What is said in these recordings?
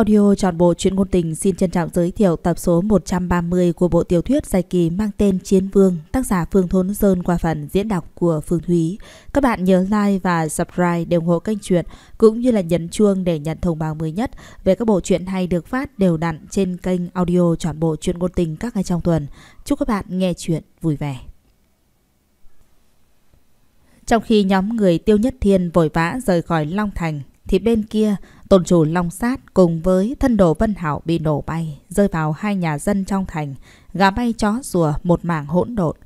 Audio tròn bộ truyện ngôn tình xin trân trọng giới thiệu tập số 130 của bộ tiểu thuyết dài kỳ mang tên Chiến Vương, tác giả Phương Thốn Sơn qua phần diễn đọc của Phương Thúy. Các bạn nhớ like và subscribe để ủng hộ kênh truyện cũng như là nhấn chuông để nhận thông báo mới nhất về các bộ truyện hay được phát đều đặn trên kênh audio trọn bộ truyện ngôn tình các ngày trong tuần. Chúc các bạn nghe truyện vui vẻ. Trong khi nhóm người Tiêu Nhất Thiên vội vã rời khỏi Long Thành, thì bên kia Tôn chủ Long Sát cùng với thân đồ Vân Hảo bị nổ bay, rơi vào hai nhà dân trong thành, gà bay chó rùa một mảng hỗn độn.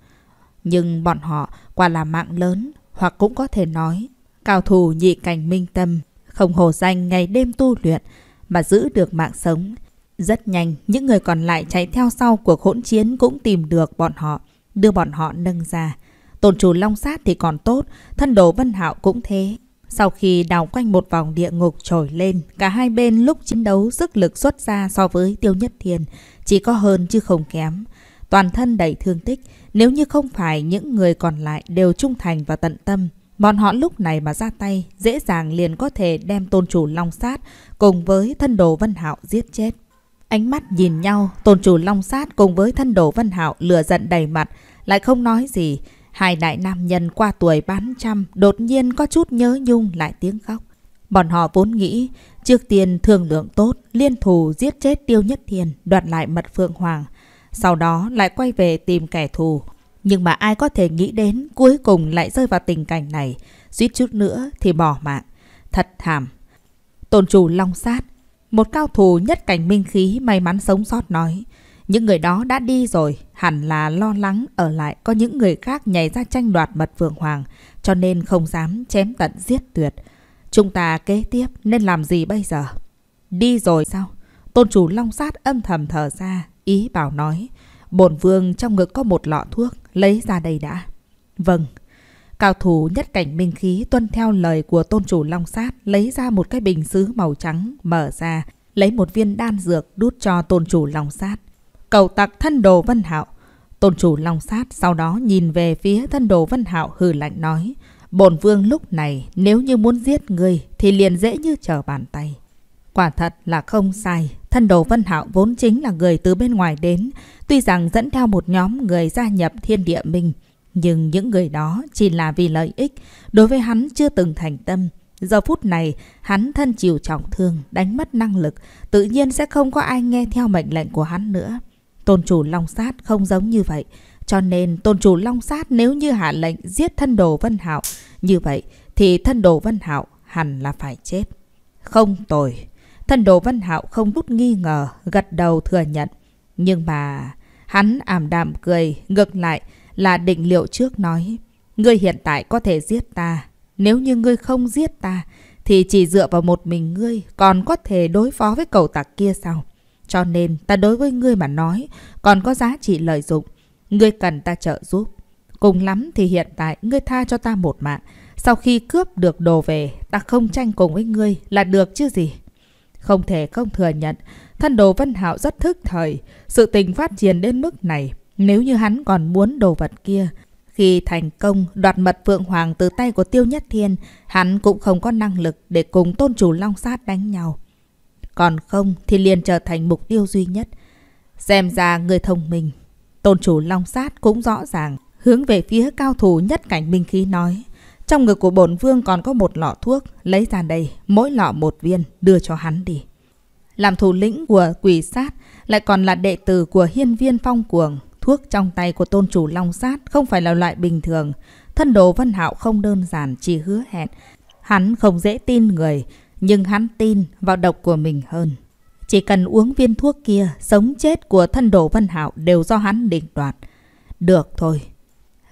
Nhưng bọn họ quả là mạng lớn, hoặc cũng có thể nói, cao thủ nhị cảnh minh tâm, không hồ danh ngày đêm tu luyện mà giữ được mạng sống. Rất nhanh, những người còn lại chạy theo sau cuộc hỗn chiến cũng tìm được bọn họ, đưa bọn họ nâng ra. Tôn chủ Long Sát thì còn tốt, thân đồ Vân Hạo cũng thế, sau khi đào quanh một vòng địa ngục trồi lên, cả hai bên lúc chiến đấu sức lực xuất ra so với Tiêu Nhất Thiên, chỉ có hơn chứ không kém. Toàn thân đầy thương tích, nếu như không phải những người còn lại đều trung thành và tận tâm, bọn họ lúc này mà ra tay, dễ dàng liền có thể đem tôn chủ Long Sát cùng với thân đồ Vân Hạo giết chết. Ánh mắt nhìn nhau, tôn chủ Long Sát cùng với thân đồ Vân Hạo lừa giận đầy mặt, lại không nói gì, Hai đại nam nhân qua tuổi bán trăm đột nhiên có chút nhớ nhung lại tiếng khóc. Bọn họ vốn nghĩ trước tiên thương lượng tốt liên thù giết chết Tiêu Nhất thiền đoạt lại mật phượng hoàng. Sau đó lại quay về tìm kẻ thù. Nhưng mà ai có thể nghĩ đến cuối cùng lại rơi vào tình cảnh này. Suýt chút nữa thì bỏ mạng. Thật thảm. Tôn chủ long sát. Một cao thủ nhất cảnh minh khí may mắn sống sót nói. Những người đó đã đi rồi, hẳn là lo lắng ở lại có những người khác nhảy ra tranh đoạt mật phượng hoàng, cho nên không dám chém tận giết tuyệt. Chúng ta kế tiếp nên làm gì bây giờ? Đi rồi sao? Tôn chủ long sát âm thầm thở ra, ý bảo nói. Bổn vương trong ngực có một lọ thuốc, lấy ra đây đã. Vâng. Cao thủ nhất cảnh minh khí tuân theo lời của tôn chủ long sát, lấy ra một cái bình sứ màu trắng, mở ra, lấy một viên đan dược đút cho tôn chủ long sát cầu tặc thân đồ Vân Hạo. Tôn chủ long sát sau đó nhìn về phía thân đồ Vân Hạo hừ lạnh nói. Bổn vương lúc này nếu như muốn giết ngươi thì liền dễ như trở bàn tay. Quả thật là không sai. Thân đồ Vân Hạo vốn chính là người từ bên ngoài đến. Tuy rằng dẫn theo một nhóm người gia nhập thiên địa minh. Nhưng những người đó chỉ là vì lợi ích. Đối với hắn chưa từng thành tâm. Giờ phút này, hắn thân chịu trọng thương, đánh mất năng lực, tự nhiên sẽ không có ai nghe theo mệnh lệnh của hắn nữa. Tôn chủ Long Sát không giống như vậy. Cho nên tôn chủ Long Sát nếu như hạ lệnh giết thân đồ Vân Hạo như vậy thì thân đồ Vân Hạo hẳn là phải chết. Không tồi. Thân đồ Vân Hạo không bút nghi ngờ, gật đầu thừa nhận. Nhưng mà hắn ảm đạm cười, ngược lại là định liệu trước nói. Ngươi hiện tại có thể giết ta. Nếu như ngươi không giết ta thì chỉ dựa vào một mình ngươi còn có thể đối phó với cầu tặc kia sao? Cho nên ta đối với ngươi mà nói còn có giá trị lợi dụng. Ngươi cần ta trợ giúp. Cùng lắm thì hiện tại ngươi tha cho ta một mạng. Sau khi cướp được đồ về, ta không tranh cùng với ngươi là được chứ gì. Không thể không thừa nhận, thân đồ Vân Hạo rất thức thời. Sự tình phát triển đến mức này, nếu như hắn còn muốn đồ vật kia, khi thành công đoạt mật Phượng Hoàng từ tay của Tiêu Nhất Thiên, hắn cũng không có năng lực để cùng Tôn Chủ Long Sát đánh nhau. Còn không thì liền trở thành mục tiêu duy nhất. Xem ra người thông minh. Tôn chủ long sát cũng rõ ràng. Hướng về phía cao thủ nhất cảnh minh khí nói. Trong ngực của bổn vương còn có một lọ thuốc. Lấy ra đây, mỗi lọ một viên, đưa cho hắn đi. Làm thủ lĩnh của quỷ sát, lại còn là đệ tử của hiên viên phong cuồng. Thuốc trong tay của tôn chủ long sát không phải là loại bình thường. Thân đồ văn Hạo không đơn giản chỉ hứa hẹn. Hắn không dễ tin người, nhưng hắn tin vào độc của mình hơn. Chỉ cần uống viên thuốc kia, sống chết của thân đồ Văn Hạo đều do hắn định đoạt. Được thôi.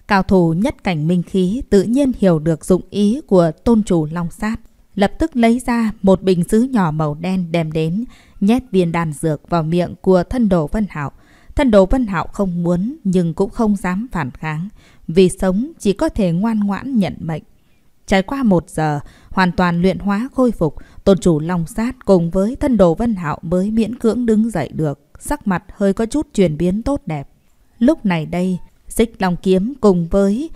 Cao thủ nhất cảnh minh khí tự nhiên hiểu được dụng ý của tôn chủ long sát. Lập tức lấy ra một bình sứ nhỏ màu đen đem đến, nhét viên đàn dược vào miệng của thân đồ Văn Hạo. Thân đồ Văn Hạo không muốn nhưng cũng không dám phản kháng. Vì sống chỉ có thể ngoan ngoãn nhận mệnh. Trải qua một giờ, hoàn toàn luyện hóa khôi phục, tôn chủ long sát cùng với thân đồ vân hạo mới miễn cưỡng đứng dậy được, sắc mặt hơi có chút chuyển biến tốt đẹp. Lúc này đây, xích long kiếm cùng với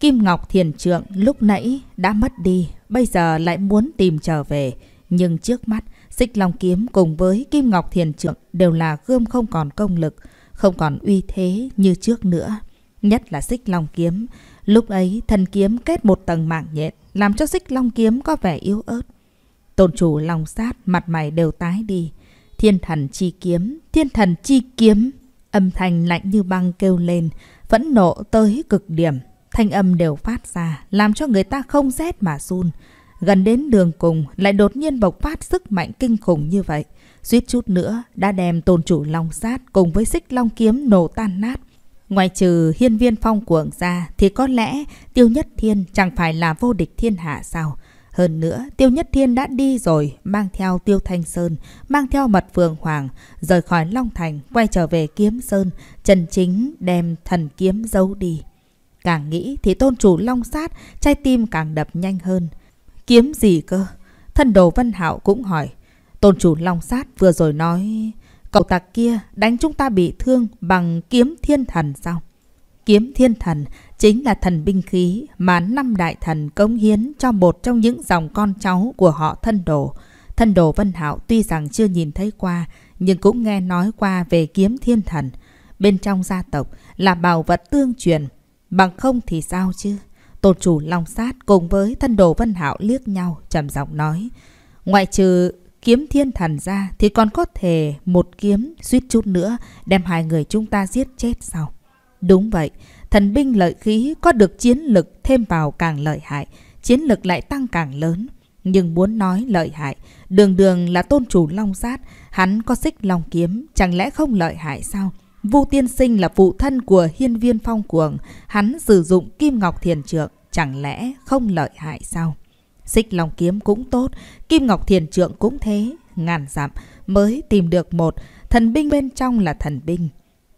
kim ngọc thiền trượng lúc nãy đã mất đi, bây giờ lại muốn tìm trở về. Nhưng trước mắt, xích long kiếm cùng với kim ngọc thiền trượng đều là gươm không còn công lực, không còn uy thế như trước nữa. Nhất là xích long kiếm, Lúc ấy thần kiếm kết một tầng mạng nhện làm cho xích long kiếm có vẻ yếu ớt. Tôn chủ lòng sát mặt mày đều tái đi. Thiên thần chi kiếm, thiên thần chi kiếm. Âm thanh lạnh như băng kêu lên, vẫn nộ tới cực điểm. Thanh âm đều phát ra, làm cho người ta không rét mà run. Gần đến đường cùng lại đột nhiên bộc phát sức mạnh kinh khủng như vậy. Suýt chút nữa đã đem tôn chủ long sát cùng với xích long kiếm nổ tan nát. Ngoài trừ hiên viên phong cuồng ra thì có lẽ Tiêu Nhất Thiên chẳng phải là vô địch thiên hạ sao? Hơn nữa, Tiêu Nhất Thiên đã đi rồi, mang theo Tiêu Thanh Sơn, mang theo Mật Phượng Hoàng, rời khỏi Long Thành, quay trở về Kiếm Sơn, Trần Chính đem thần kiếm giấu đi. Càng nghĩ thì tôn chủ Long Sát, trái tim càng đập nhanh hơn. Kiếm gì cơ? Thân đồ Vân Hạo cũng hỏi. Tôn chủ Long Sát vừa rồi nói... Cậu tạc kia đánh chúng ta bị thương bằng kiếm thiên thần sao? Kiếm thiên thần chính là thần binh khí mà năm đại thần cống hiến cho một trong những dòng con cháu của họ thân đồ. Thân đồ Vân Hạo tuy rằng chưa nhìn thấy qua, nhưng cũng nghe nói qua về kiếm thiên thần. Bên trong gia tộc là bảo vật tương truyền, bằng không thì sao chứ? Tổ chủ Long Sát cùng với thân đồ Vân Hạo liếc nhau, trầm giọng nói. Ngoại trừ kiếm thiên thần ra thì còn có thể một kiếm suýt chút nữa đem hai người chúng ta giết chết sau. Đúng vậy, thần binh lợi khí có được chiến lực thêm vào càng lợi hại, chiến lực lại tăng càng lớn. Nhưng muốn nói lợi hại, đường đường là tôn chủ long sát, hắn có xích long kiếm, chẳng lẽ không lợi hại sao? Vu Tiên Sinh là phụ thân của hiên viên phong cuồng, hắn sử dụng kim ngọc thiền trượng, chẳng lẽ không lợi hại sao? Xích Long kiếm cũng tốt, Kim Ngọc Thiền Trượng cũng thế, ngàn dặm mới tìm được một, thần binh bên trong là thần binh.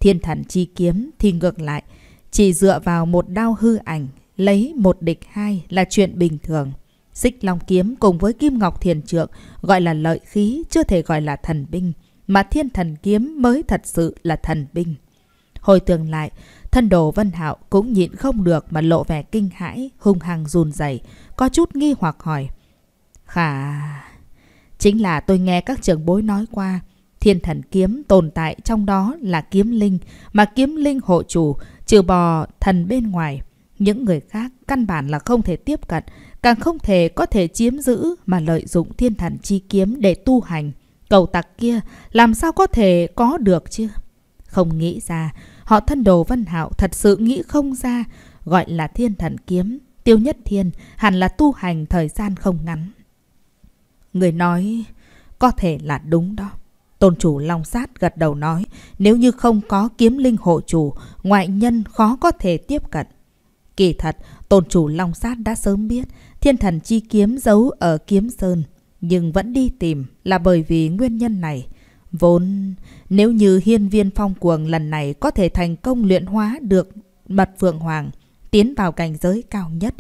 Thiên thần chi kiếm thì ngược lại, chỉ dựa vào một đao hư ảnh, lấy một địch hai là chuyện bình thường. Xích Long kiếm cùng với Kim Ngọc Thiền Trượng gọi là lợi khí, chưa thể gọi là thần binh, mà thiên thần kiếm mới thật sự là thần binh. Hồi tưởng lại, thân đồ Vân Hạo cũng nhịn không được mà lộ vẻ kinh hãi, hung hăng run rẩy có chút nghi hoặc hỏi. Khả... Chính là tôi nghe các trường bối nói qua, thiên thần kiếm tồn tại trong đó là kiếm linh, mà kiếm linh hộ chủ, trừ bò thần bên ngoài. Những người khác căn bản là không thể tiếp cận, càng không thể có thể chiếm giữ mà lợi dụng thiên thần chi kiếm để tu hành. Cầu tặc kia làm sao có thể có được chứ? Không nghĩ ra, họ thân đồ Văn Hạo thật sự nghĩ không ra, gọi là thiên thần kiếm Tiêu Nhất Thiên hẳn là tu hành thời gian không ngắn. Người nói có thể là đúng đó. Tôn chủ Long Sát gật đầu nói, nếu như không có kiếm linh hộ chủ, ngoại nhân khó có thể tiếp cận. Kỳ thật, tôn chủ Long Sát đã sớm biết thiên thần chi kiếm giấu ở kiếm sơn, nhưng vẫn đi tìm là bởi vì nguyên nhân này. Vốn, nếu như hiên viên phong cuồng lần này có thể thành công luyện hóa được mật phượng hoàng, tiến vào cảnh giới cao nhất.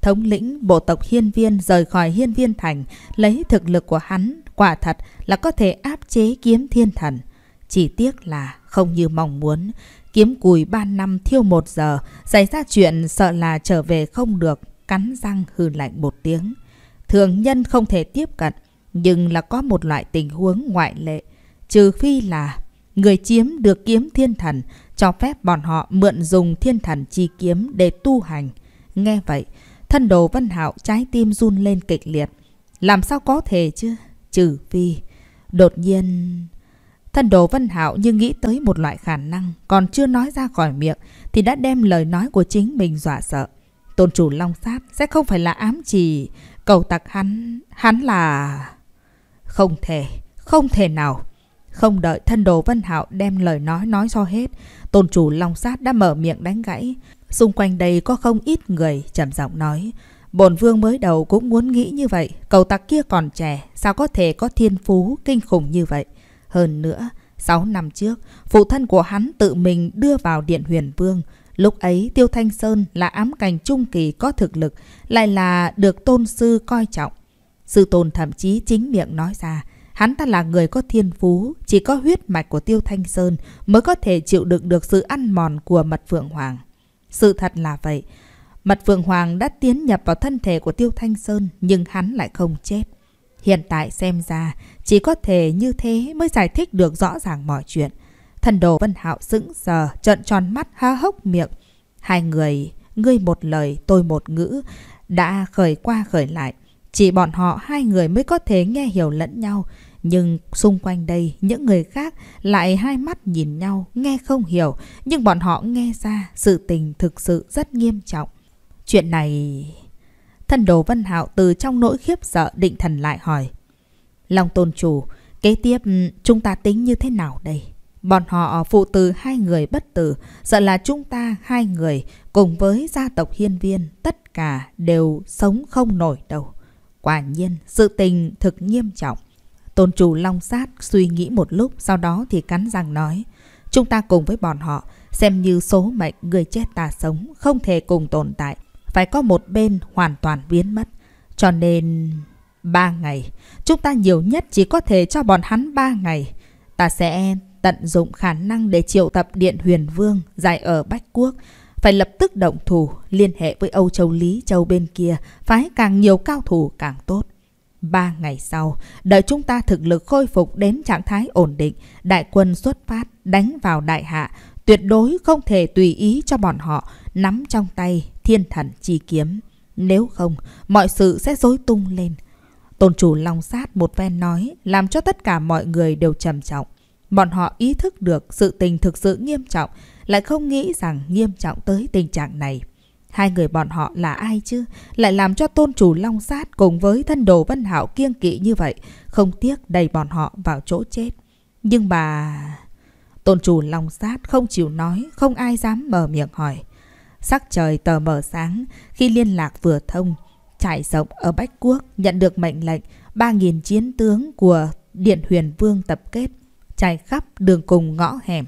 Thống lĩnh bộ tộc Hiên Viên rời khỏi Hiên Viên Thành, lấy thực lực của hắn, quả thật là có thể áp chế kiếm thiên thần. Chỉ tiếc là không như mong muốn, kiếm cùi ba năm thiêu một giờ, xảy ra chuyện sợ là trở về không được, cắn răng hư lạnh một tiếng. Thường nhân không thể tiếp cận, nhưng là có một loại tình huống ngoại lệ, trừ phi là người chiếm được kiếm thiên thần cho phép bọn họ mượn dùng thiên thần chi kiếm để tu hành. Nghe vậy, thân đồ Vân Hạo trái tim run lên kịch liệt. Làm sao có thể chứ? Trừ phi. Đột nhiên... Thân đồ Vân Hạo như nghĩ tới một loại khả năng, còn chưa nói ra khỏi miệng, thì đã đem lời nói của chính mình dọa sợ. Tôn chủ Long Sát sẽ không phải là ám chỉ, cầu tặc hắn, hắn là... Không thể, không thể nào. Không đợi thân đồ văn Hạo đem lời nói nói cho hết, tôn chủ Long Sát đã mở miệng đánh gãy. Xung quanh đây có không ít người trầm giọng nói. Bổn vương mới đầu cũng muốn nghĩ như vậy, cầu tặc kia còn trẻ, sao có thể có thiên phú kinh khủng như vậy. Hơn nữa, sáu năm trước, phụ thân của hắn tự mình đưa vào điện huyền vương. Lúc ấy Tiêu Thanh Sơn là ám cảnh trung kỳ có thực lực, lại là được tôn sư coi trọng. Sư tôn thậm chí chính miệng nói ra, Hắn ta là người có thiên phú, chỉ có huyết mạch của Tiêu Thanh Sơn mới có thể chịu đựng được sự ăn mòn của Mật Phượng Hoàng. Sự thật là vậy. Mật Phượng Hoàng đã tiến nhập vào thân thể của Tiêu Thanh Sơn nhưng hắn lại không chết. Hiện tại xem ra, chỉ có thể như thế mới giải thích được rõ ràng mọi chuyện. Thần đồ Vân Hạo sững sờ, trợn tròn mắt ha hốc miệng. Hai người, ngươi một lời, tôi một ngữ, đã khởi qua khởi lại. Chỉ bọn họ hai người mới có thể nghe hiểu lẫn nhau. Nhưng xung quanh đây, những người khác lại hai mắt nhìn nhau, nghe không hiểu. Nhưng bọn họ nghe ra sự tình thực sự rất nghiêm trọng. Chuyện này... Thân đồ Vân Hạo từ trong nỗi khiếp sợ định thần lại hỏi. Long tôn chủ, kế tiếp ừ, chúng ta tính như thế nào đây? Bọn họ phụ từ hai người bất tử, sợ là chúng ta hai người cùng với gia tộc hiên viên tất cả đều sống không nổi đâu. Quả nhiên, sự tình thực nghiêm trọng. Tôn chủ long sát suy nghĩ một lúc, sau đó thì cắn răng nói. Chúng ta cùng với bọn họ, xem như số mệnh người chết ta sống, không thể cùng tồn tại. Phải có một bên hoàn toàn biến mất. Cho nên... Ba ngày, chúng ta nhiều nhất chỉ có thể cho bọn hắn ba ngày. Ta sẽ tận dụng khả năng để triệu tập Điện Huyền Vương, giải ở Bách Quốc, phải lập tức động thủ, liên hệ với Âu Châu Lý Châu bên kia, phái càng nhiều cao thủ càng tốt. Ba ngày sau, đợi chúng ta thực lực khôi phục đến trạng thái ổn định, đại quân xuất phát, đánh vào đại hạ, tuyệt đối không thể tùy ý cho bọn họ nắm trong tay thiên thần chi kiếm. Nếu không, mọi sự sẽ rối tung lên. Tôn chủ long sát một ven nói, làm cho tất cả mọi người đều trầm trọng. Bọn họ ý thức được sự tình thực sự nghiêm trọng, lại không nghĩ rằng nghiêm trọng tới tình trạng này. Hai người bọn họ là ai chứ? Lại làm cho tôn chủ Long Sát cùng với thân đồ Vân Hạo kiêng kỵ như vậy, không tiếc đẩy bọn họ vào chỗ chết. Nhưng bà Tôn chủ Long Sát không chịu nói, không ai dám mở miệng hỏi. Sắc trời tờ mở sáng, khi liên lạc vừa thông, trải rộng ở Bách Quốc nhận được mệnh lệnh 3.000 chiến tướng của Điện Huyền Vương tập kết, trải khắp đường cùng ngõ hẻm.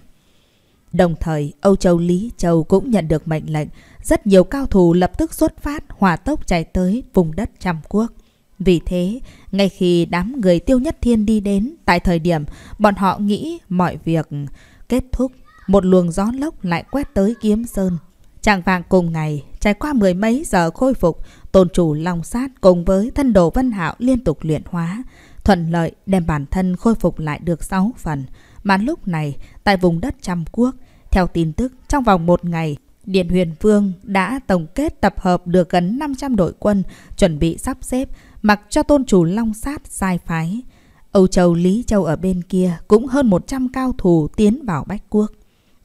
Đồng thời, Âu Châu Lý Châu cũng nhận được mệnh lệnh, rất nhiều cao thủ lập tức xuất phát, hòa tốc chạy tới vùng đất Trăm Quốc. Vì thế, ngay khi đám người Tiêu Nhất Thiên đi đến, tại thời điểm bọn họ nghĩ mọi việc kết thúc, một luồng gió lốc lại quét tới Kiếm Sơn. Trạng vàng cùng ngày, trải qua mười mấy giờ khôi phục, tôn chủ Long Sát cùng với thân đồ Vân Hạo liên tục luyện hóa, thuận lợi đem bản thân khôi phục lại được sáu phần. Mà lúc này, tại vùng đất Trăm Quốc, theo tin tức, trong vòng một ngày, Điện Huyền Vương đã tổng kết tập hợp được gần 500 đội quân, chuẩn bị sắp xếp, mặc cho tôn chủ Long Sát sai phái. Âu Châu Lý Châu ở bên kia cũng hơn 100 cao thủ tiến vào Bách Quốc.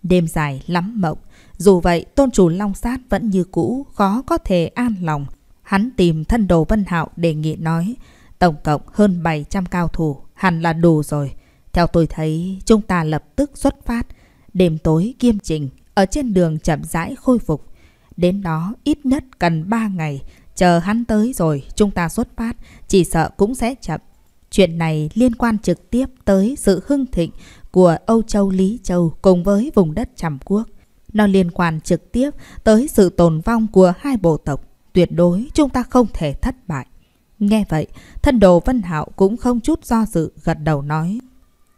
Đêm dài lắm mộng, dù vậy tôn chủ Long Sát vẫn như cũ, khó có thể an lòng. Hắn tìm thân đồ Vân Hạo đề nghị nói, tổng cộng hơn 700 cao thủ, hẳn là đủ rồi. Theo tôi thấy, chúng ta lập tức xuất phát – Đêm tối kiêm trình, ở trên đường chậm rãi khôi phục. Đến đó ít nhất cần 3 ngày, chờ hắn tới rồi chúng ta xuất phát, chỉ sợ cũng sẽ chậm. Chuyện này liên quan trực tiếp tới sự hưng thịnh của Âu Châu Lý Châu cùng với vùng đất Trầm Quốc. Nó liên quan trực tiếp tới sự tồn vong của hai bộ tộc. Tuyệt đối chúng ta không thể thất bại. Nghe vậy, thân đồ Vân Hạo cũng không chút do dự gật đầu nói.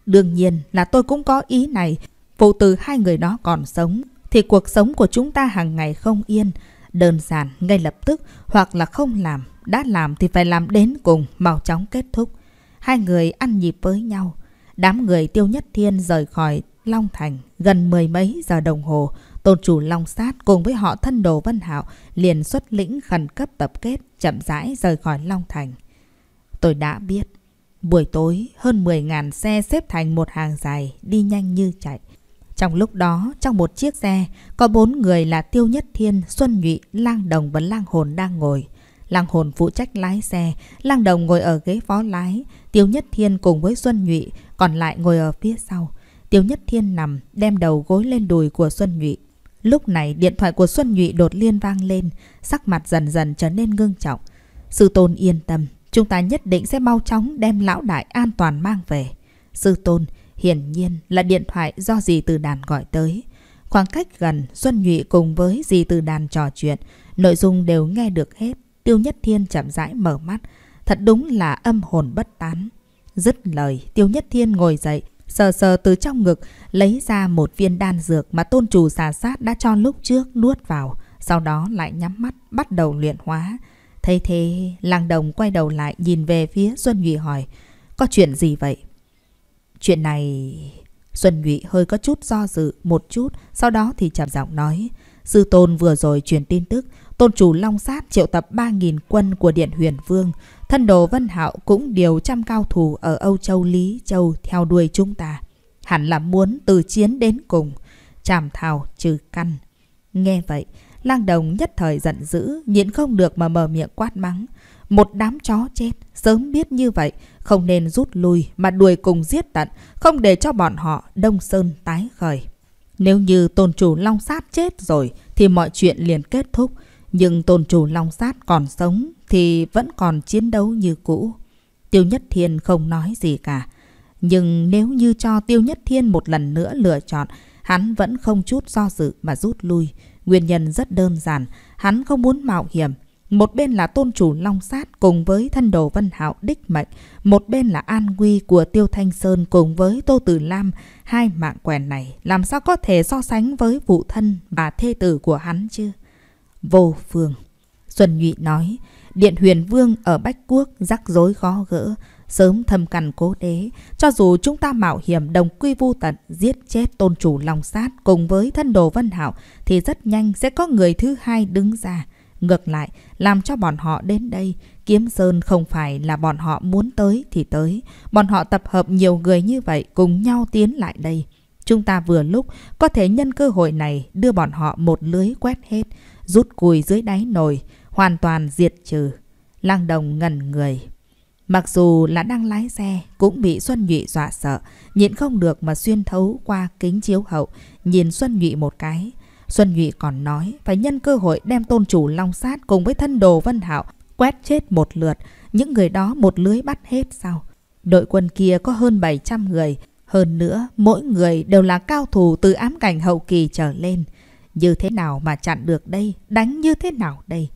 Đương nhiên là tôi cũng có ý này, Phụ từ hai người đó còn sống thì cuộc sống của chúng ta hàng ngày không yên. Đơn giản, ngay lập tức hoặc là không làm. Đã làm thì phải làm đến cùng, mau chóng kết thúc. Hai người ăn nhịp với nhau. Đám người tiêu nhất thiên rời khỏi Long Thành gần mười mấy giờ đồng hồ. Tôn chủ Long Sát cùng với họ thân đồ Vân Hạo liền xuất lĩnh khẩn cấp tập kết chậm rãi rời khỏi Long Thành. Tôi đã biết. Buổi tối, hơn mười ngàn xe xếp thành một hàng dài, đi nhanh như chạy. Trong lúc đó, trong một chiếc xe, có bốn người là Tiêu Nhất Thiên, Xuân Nhụy, Lang Đồng và Lang Hồn đang ngồi. Lang Hồn phụ trách lái xe, Lang Đồng ngồi ở ghế phó lái, Tiêu Nhất Thiên cùng với Xuân Nhụy, còn lại ngồi ở phía sau. Tiêu Nhất Thiên nằm, đem đầu gối lên đùi của Xuân Nhụy. Lúc này, điện thoại của Xuân Nhụy đột liên vang lên, sắc mặt dần dần trở nên ngưng trọng. Sư Tôn yên tâm, chúng ta nhất định sẽ mau chóng đem lão đại an toàn mang về. Sư Tôn, Hiển nhiên là điện thoại do dì từ đàn gọi tới. Khoảng cách gần, Xuân Nhụy cùng với dì từ đàn trò chuyện, nội dung đều nghe được hết. Tiêu Nhất Thiên chậm rãi mở mắt, thật đúng là âm hồn bất tán. Dứt lời, Tiêu Nhất Thiên ngồi dậy, sờ sờ từ trong ngực, lấy ra một viên đan dược mà tôn trù xà sát đã cho lúc trước nuốt vào, sau đó lại nhắm mắt, bắt đầu luyện hóa. Thấy thế, làng đồng quay đầu lại nhìn về phía Xuân Nhụy hỏi, có chuyện gì vậy? Chuyện này... Xuân Nhụy hơi có chút do dự một chút, sau đó thì trầm giọng nói. Sư Tôn vừa rồi truyền tin tức, Tôn chủ Long Sát triệu tập 3.000 quân của Điện Huyền Vương. Thân đồ Vân Hạo cũng điều trăm cao thủ ở Âu Châu Lý Châu theo đuôi chúng ta. Hẳn là muốn từ chiến đến cùng, chảm thảo trừ căn. Nghe vậy, lang đồng nhất thời giận dữ, nhịn không được mà mở miệng quát mắng. Một đám chó chết, sớm biết như vậy, không nên rút lui mà đuổi cùng giết tận, không để cho bọn họ Đông Sơn tái khởi. Nếu như tôn chủ long sát chết rồi thì mọi chuyện liền kết thúc, nhưng tôn chủ long sát còn sống thì vẫn còn chiến đấu như cũ. Tiêu Nhất Thiên không nói gì cả. Nhưng nếu như cho Tiêu Nhất Thiên một lần nữa lựa chọn, hắn vẫn không chút do dự mà rút lui. Nguyên nhân rất đơn giản, hắn không muốn mạo hiểm, một bên là tôn chủ Long Sát cùng với thân đồ Vân Hạo Đích Mệnh, một bên là an nguy của Tiêu Thanh Sơn cùng với Tô Tử Lam. Hai mạng quèn này làm sao có thể so sánh với phụ thân và thê tử của hắn chứ? Vô phương. Xuân Nhụy nói, Điện Huyền Vương ở Bách Quốc rắc rối khó gỡ, sớm thâm cằn cố đế. Cho dù chúng ta mạo hiểm đồng quy vu tận, giết chết tôn chủ Long Sát cùng với thân đồ Vân Hạo thì rất nhanh sẽ có người thứ hai đứng ra. Ngược lại, làm cho bọn họ đến đây, Kiếm Sơn không phải là bọn họ muốn tới thì tới. Bọn họ tập hợp nhiều người như vậy cùng nhau tiến lại đây. Chúng ta vừa lúc có thể nhân cơ hội này đưa bọn họ một lưới quét hết, rút cùi dưới đáy nồi, hoàn toàn diệt trừ. Lang đồng ngần người. Mặc dù là đang lái xe, cũng bị Xuân Nhụy dọa sợ, nhịn không được mà xuyên thấu qua kính chiếu hậu, nhìn Xuân Nhụy một cái. Xuân Nhụy còn nói phải nhân cơ hội đem tôn chủ Long Sát cùng với thân đồ Vân Hạo quét chết một lượt, những người đó một lưới bắt hết sau. Đội quân kia có hơn 700 người, hơn nữa mỗi người đều là cao thủ từ ám cảnh hậu kỳ trở lên. Như thế nào mà chặn được đây, đánh như thế nào đây?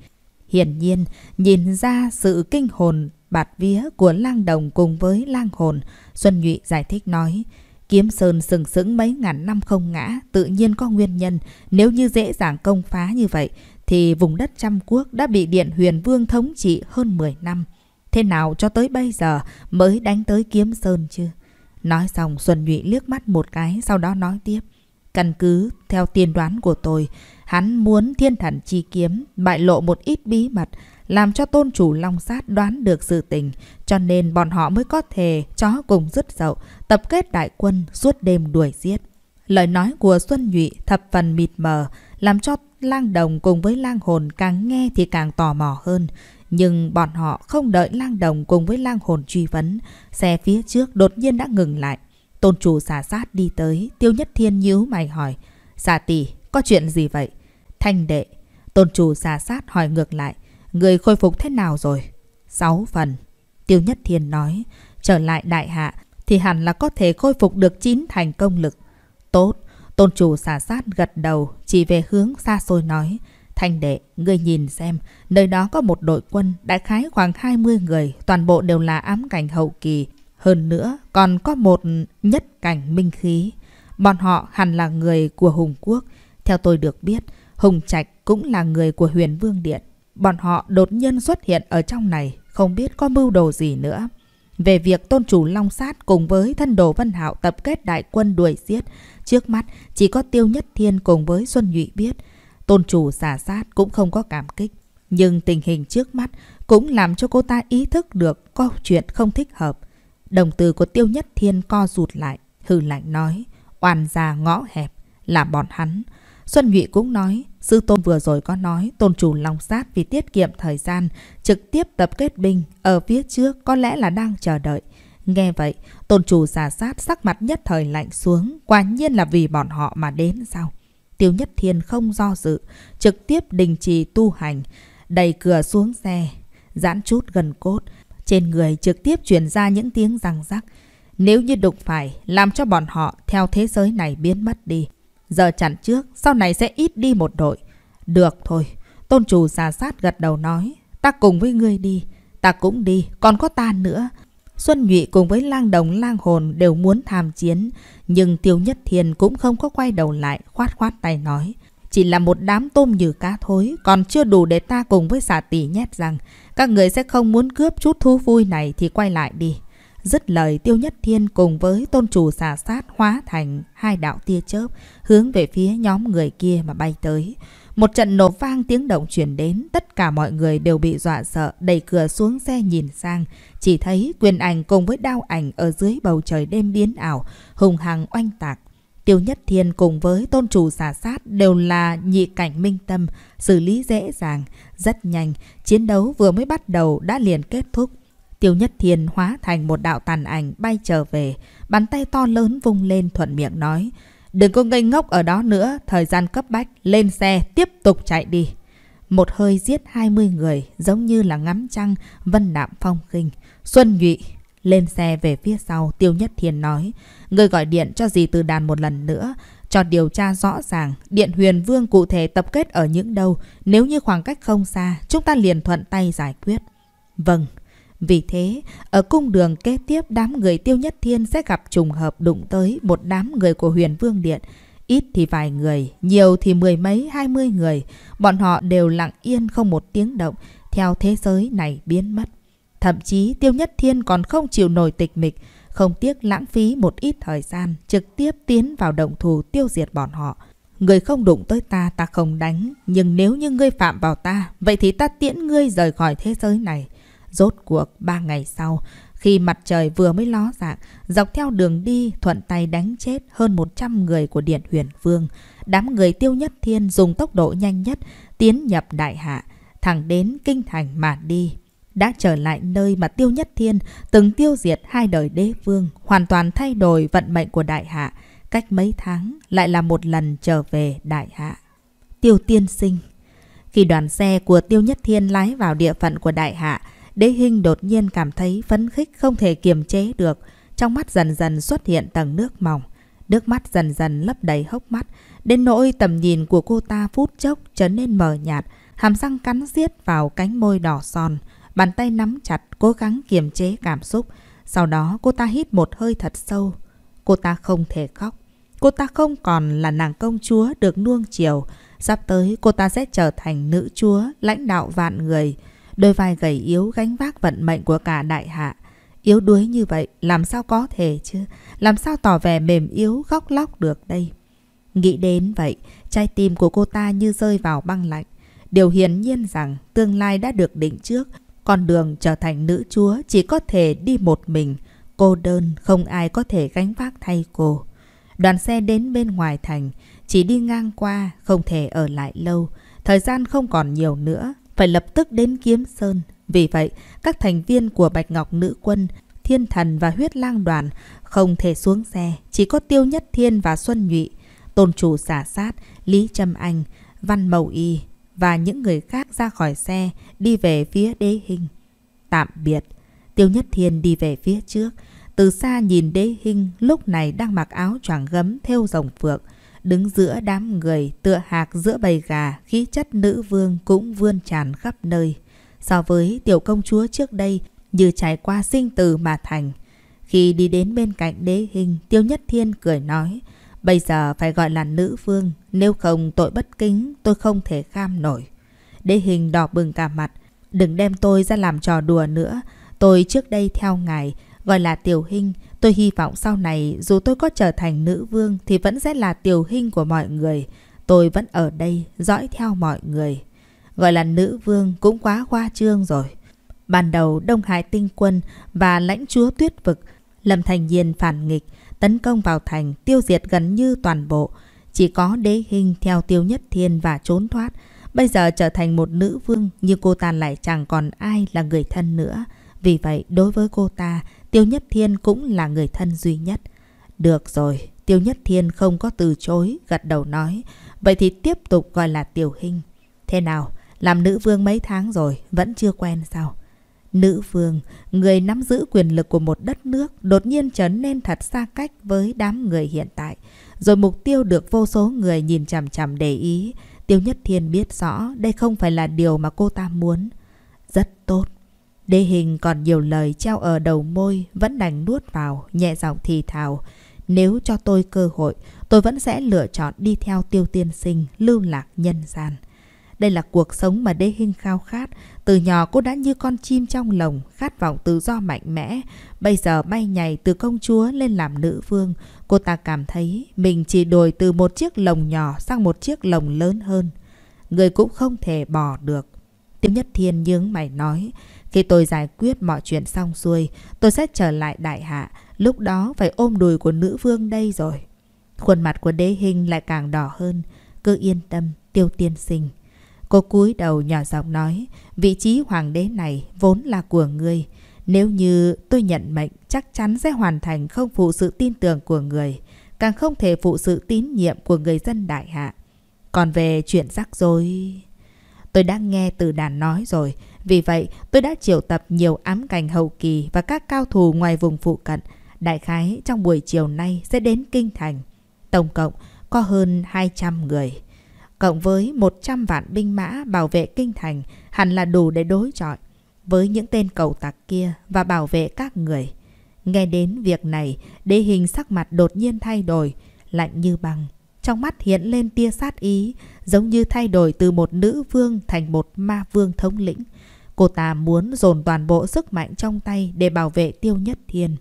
Hiển nhiên, nhìn ra sự kinh hồn bạt vía của lang đồng cùng với lang hồn, Xuân Nhụy giải thích nói. Kiếm Sơn sừng sững mấy ngàn năm không ngã, tự nhiên có nguyên nhân. Nếu như dễ dàng công phá như vậy, thì vùng đất trăm quốc đã bị Điện Huyền Vương thống trị hơn 10 năm. Thế nào cho tới bây giờ mới đánh tới Kiếm Sơn chứ? Nói xong Xuân Nhụy liếc mắt một cái, sau đó nói tiếp. Căn cứ theo tiên đoán của tôi, hắn muốn thiên thần chi kiếm bại lộ một ít bí mật làm cho tôn chủ Long Sát đoán được sự tình, cho nên bọn họ mới có thể chó cùng dứt dậu, tập kết đại quân suốt đêm đuổi giết. Lời nói của Xuân Nhụy thập phần mịt mờ, làm cho lang đồng cùng với lang hồn càng nghe thì càng tò mò hơn. Nhưng bọn họ không đợi lang đồng cùng với lang hồn truy vấn, xe phía trước đột nhiên đã ngừng lại. Tôn chủ xà sát đi tới, tiêu nhất thiên nhíu mày hỏi, xà tỷ, có chuyện gì vậy? Thanh đệ, tôn chủ xà sát hỏi ngược lại, Người khôi phục thế nào rồi? Sáu phần. Tiêu Nhất Thiên nói. Trở lại đại hạ thì hẳn là có thể khôi phục được chín thành công lực. Tốt. Tôn chủ xả sát gật đầu chỉ về hướng xa xôi nói. Thanh đệ, ngươi nhìn xem, nơi đó có một đội quân đại khái khoảng 20 người, toàn bộ đều là ám cảnh hậu kỳ. Hơn nữa, còn có một nhất cảnh minh khí. Bọn họ hẳn là người của Hùng Quốc. Theo tôi được biết, Hùng Trạch cũng là người của huyền Vương Điện. Bọn họ đột nhiên xuất hiện ở trong này, không biết có mưu đồ gì nữa. Về việc tôn chủ Long Sát cùng với thân đồ Vân Hạo tập kết đại quân đuổi giết, trước mắt chỉ có Tiêu Nhất Thiên cùng với Xuân Nhụy biết. Tôn chủ giả sát cũng không có cảm kích. Nhưng tình hình trước mắt cũng làm cho cô ta ý thức được có chuyện không thích hợp. Đồng từ của Tiêu Nhất Thiên co rụt lại, hừ lạnh nói, oan ra ngõ hẹp, là bọn hắn. Xuân Nhụy cũng nói, Sư Tôn vừa rồi có nói Tôn chủ lòng sát vì tiết kiệm thời gian trực tiếp tập kết binh ở phía trước có lẽ là đang chờ đợi. Nghe vậy, tôn chủ giả sát sắc mặt nhất thời lạnh xuống, quả nhiên là vì bọn họ mà đến sao? Tiêu Nhất Thiên không do dự, trực tiếp đình chỉ tu hành, đẩy cửa xuống xe, giãn chút gần cốt, trên người trực tiếp truyền ra những tiếng răng rắc. Nếu như đụng phải, làm cho bọn họ theo thế giới này biến mất đi. Giờ chặn trước, sau này sẽ ít đi một đội. Được thôi, tôn chủ xà sát gật đầu nói. Ta cùng với ngươi đi, ta cũng đi, còn có ta nữa. Xuân Nhụy cùng với lang đồng lang hồn đều muốn tham chiến, nhưng Tiêu Nhất thiền cũng không có quay đầu lại, khoát khoát tay nói. Chỉ là một đám tôm nhừ cá thối, còn chưa đủ để ta cùng với xà tỷ nhét rằng các người sẽ không muốn cướp chút thú vui này thì quay lại đi. Dứt lời tiêu nhất thiên cùng với tôn chủ xà sát hóa thành hai đạo tia chớp hướng về phía nhóm người kia mà bay tới. Một trận nổ vang tiếng động chuyển đến, tất cả mọi người đều bị dọa sợ, đẩy cửa xuống xe nhìn sang. Chỉ thấy quyền ảnh cùng với đao ảnh ở dưới bầu trời đêm biến ảo, hùng hằng oanh tạc. Tiêu Nhất Thiên cùng với tôn chủ xà sát đều là nhị cảnh minh tâm, xử lý dễ dàng, rất nhanh. Chiến đấu vừa mới bắt đầu đã liền kết thúc. Tiêu Nhất Thiên hóa thành một đạo tàn ảnh bay trở về, bàn tay to lớn vung lên thuận miệng nói. Đừng có ngây ngốc ở đó nữa, thời gian cấp bách, lên xe, tiếp tục chạy đi. Một hơi giết 20 người, giống như là ngắm trăng, vân đạm phong khinh. Xuân Nhụy lên xe về phía sau, Tiêu Nhất Thiên nói. Người gọi điện cho gì từ đàn một lần nữa, cho điều tra rõ ràng Điện Huyền Vương cụ thể tập kết ở những đâu, nếu như khoảng cách không xa, chúng ta liền thuận tay giải quyết. Vâng, vì thế, ở cung đường kế tiếp đám người tiêu nhất thiên sẽ gặp trùng hợp đụng tới một đám người của huyền vương điện. Ít thì vài người, nhiều thì mười mấy, hai mươi người. Bọn họ đều lặng yên không một tiếng động, theo thế giới này biến mất. Thậm chí tiêu nhất thiên còn không chịu nổi tịch mịch, không tiếc lãng phí một ít thời gian, trực tiếp tiến vào động thù tiêu diệt bọn họ. Người không đụng tới ta, ta không đánh. Nhưng nếu như ngươi phạm vào ta, vậy thì ta tiễn ngươi rời khỏi thế giới này. Rốt cuộc, ba ngày sau, khi mặt trời vừa mới ló dạng, dọc theo đường đi, thuận tay đánh chết hơn 100 người của Điện Huyền Vương. Đám người tiêu nhất thiên dùng tốc độ nhanh nhất, tiến nhập đại hạ, thẳng đến kinh thành mà đi. Đã trở lại nơi mà tiêu nhất thiên từng tiêu diệt hai đời đế vương, hoàn toàn thay đổi vận mệnh của đại hạ. Cách mấy tháng lại là một lần trở về đại hạ. Tiêu tiên sinh Khi đoàn xe của tiêu nhất thiên lái vào địa phận của đại hạ, Đế Hinh đột nhiên cảm thấy phấn khích không thể kiềm chế được, trong mắt dần dần xuất hiện tầng nước mỏng, nước mắt dần dần lấp đầy hốc mắt, đến nỗi tầm nhìn của cô ta phút chốc trở nên mờ nhạt, hàm răng cắn giết vào cánh môi đỏ son, bàn tay nắm chặt cố gắng kiềm chế cảm xúc, sau đó cô ta hít một hơi thật sâu. Cô ta không thể khóc, cô ta không còn là nàng công chúa được nuông chiều, sắp tới cô ta sẽ trở thành nữ chúa, lãnh đạo vạn người. Đôi vai gầy yếu gánh vác vận mệnh của cả đại hạ. Yếu đuối như vậy làm sao có thể chứ? Làm sao tỏ vẻ mềm yếu góc lóc được đây? Nghĩ đến vậy, trái tim của cô ta như rơi vào băng lạnh. Điều hiển nhiên rằng tương lai đã được định trước. Con đường trở thành nữ chúa chỉ có thể đi một mình. Cô đơn không ai có thể gánh vác thay cô. Đoàn xe đến bên ngoài thành, chỉ đi ngang qua, không thể ở lại lâu. Thời gian không còn nhiều nữa, phải lập tức đến Kiếm Sơn. Vì vậy, các thành viên của Bạch Ngọc Nữ Quân, Thiên Thần và Huyết Lang Đoàn không thể xuống xe, chỉ có Tiêu Nhất Thiên và Xuân Nhụy, Tôn Chủ Xả Sát, Lý Trâm Anh, Văn Mậu Y và những người khác ra khỏi xe đi về phía đế hình. Tạm biệt, Tiêu Nhất Thiên đi về phía trước, từ xa nhìn đế hình lúc này đang mặc áo choàng gấm theo dòng phượng, Đứng giữa đám người, tựa hạc giữa bầy gà, khí chất nữ vương cũng vươn tràn khắp nơi. So với tiểu công chúa trước đây, như trải qua sinh tử mà thành. Khi đi đến bên cạnh đế hình, Tiêu Nhất Thiên cười nói, bây giờ phải gọi là nữ vương, nếu không tội bất kính, tôi không thể kham nổi. Đế hình đỏ bừng cả mặt, đừng đem tôi ra làm trò đùa nữa, tôi trước đây theo ngài, gọi là tiểu hình, Tôi hy vọng sau này dù tôi có trở thành nữ vương thì vẫn sẽ là tiểu hình của mọi người. Tôi vẫn ở đây dõi theo mọi người. Gọi là nữ vương cũng quá khoa trương rồi. Ban đầu Đông Hải Tinh Quân và lãnh chúa Tuyết Vực, Lâm Thành Nhiên phản nghịch, tấn công vào thành, tiêu diệt gần như toàn bộ. Chỉ có đế hình theo tiêu nhất thiên và trốn thoát. Bây giờ trở thành một nữ vương như cô ta lại chẳng còn ai là người thân nữa. Vì vậy đối với cô ta, Tiêu Nhất Thiên cũng là người thân duy nhất. Được rồi, Tiêu Nhất Thiên không có từ chối, gật đầu nói. Vậy thì tiếp tục gọi là Tiểu Hinh. Thế nào, làm nữ vương mấy tháng rồi, vẫn chưa quen sao? Nữ vương, người nắm giữ quyền lực của một đất nước, đột nhiên trở nên thật xa cách với đám người hiện tại. Rồi mục tiêu được vô số người nhìn chằm chằm để ý. Tiêu Nhất Thiên biết rõ đây không phải là điều mà cô ta muốn. Rất tốt. Đê hình còn nhiều lời treo ở đầu môi, vẫn đành nuốt vào, nhẹ giọng thì thào. Nếu cho tôi cơ hội, tôi vẫn sẽ lựa chọn đi theo tiêu tiên sinh, lưu lạc nhân gian. Đây là cuộc sống mà đê hình khao khát. Từ nhỏ cô đã như con chim trong lồng, khát vọng tự do mạnh mẽ. Bây giờ bay nhảy từ công chúa lên làm nữ vương. Cô ta cảm thấy mình chỉ đổi từ một chiếc lồng nhỏ sang một chiếc lồng lớn hơn. Người cũng không thể bỏ được. Tiêu Nhất Thiên nhướng mày nói, khi tôi giải quyết mọi chuyện xong xuôi, tôi sẽ trở lại đại hạ. Lúc đó phải ôm đùi của nữ vương đây rồi. Khuôn mặt của đế hình lại càng đỏ hơn. Cứ yên tâm, tiêu tiên sinh. Cô cúi đầu nhỏ giọng nói, vị trí hoàng đế này vốn là của ngươi. Nếu như tôi nhận mệnh, chắc chắn sẽ hoàn thành không phụ sự tin tưởng của người, càng không thể phụ sự tín nhiệm của người dân đại hạ. Còn về chuyện rắc rối... Tôi đã nghe từ đàn nói rồi, vì vậy, tôi đã triệu tập nhiều ám cảnh hậu kỳ và các cao thủ ngoài vùng phụ cận. Đại khái trong buổi chiều nay sẽ đến Kinh Thành. Tổng cộng có hơn 200 người. Cộng với 100 vạn binh mã bảo vệ Kinh Thành hẳn là đủ để đối chọi với những tên cầu tặc kia và bảo vệ các người. Nghe đến việc này, đế hình sắc mặt đột nhiên thay đổi, lạnh như băng. Trong mắt hiện lên tia sát ý, giống như thay đổi từ một nữ vương thành một ma vương thống lĩnh. Cô ta muốn dồn toàn bộ sức mạnh trong tay để bảo vệ Tiêu Nhất Thiên.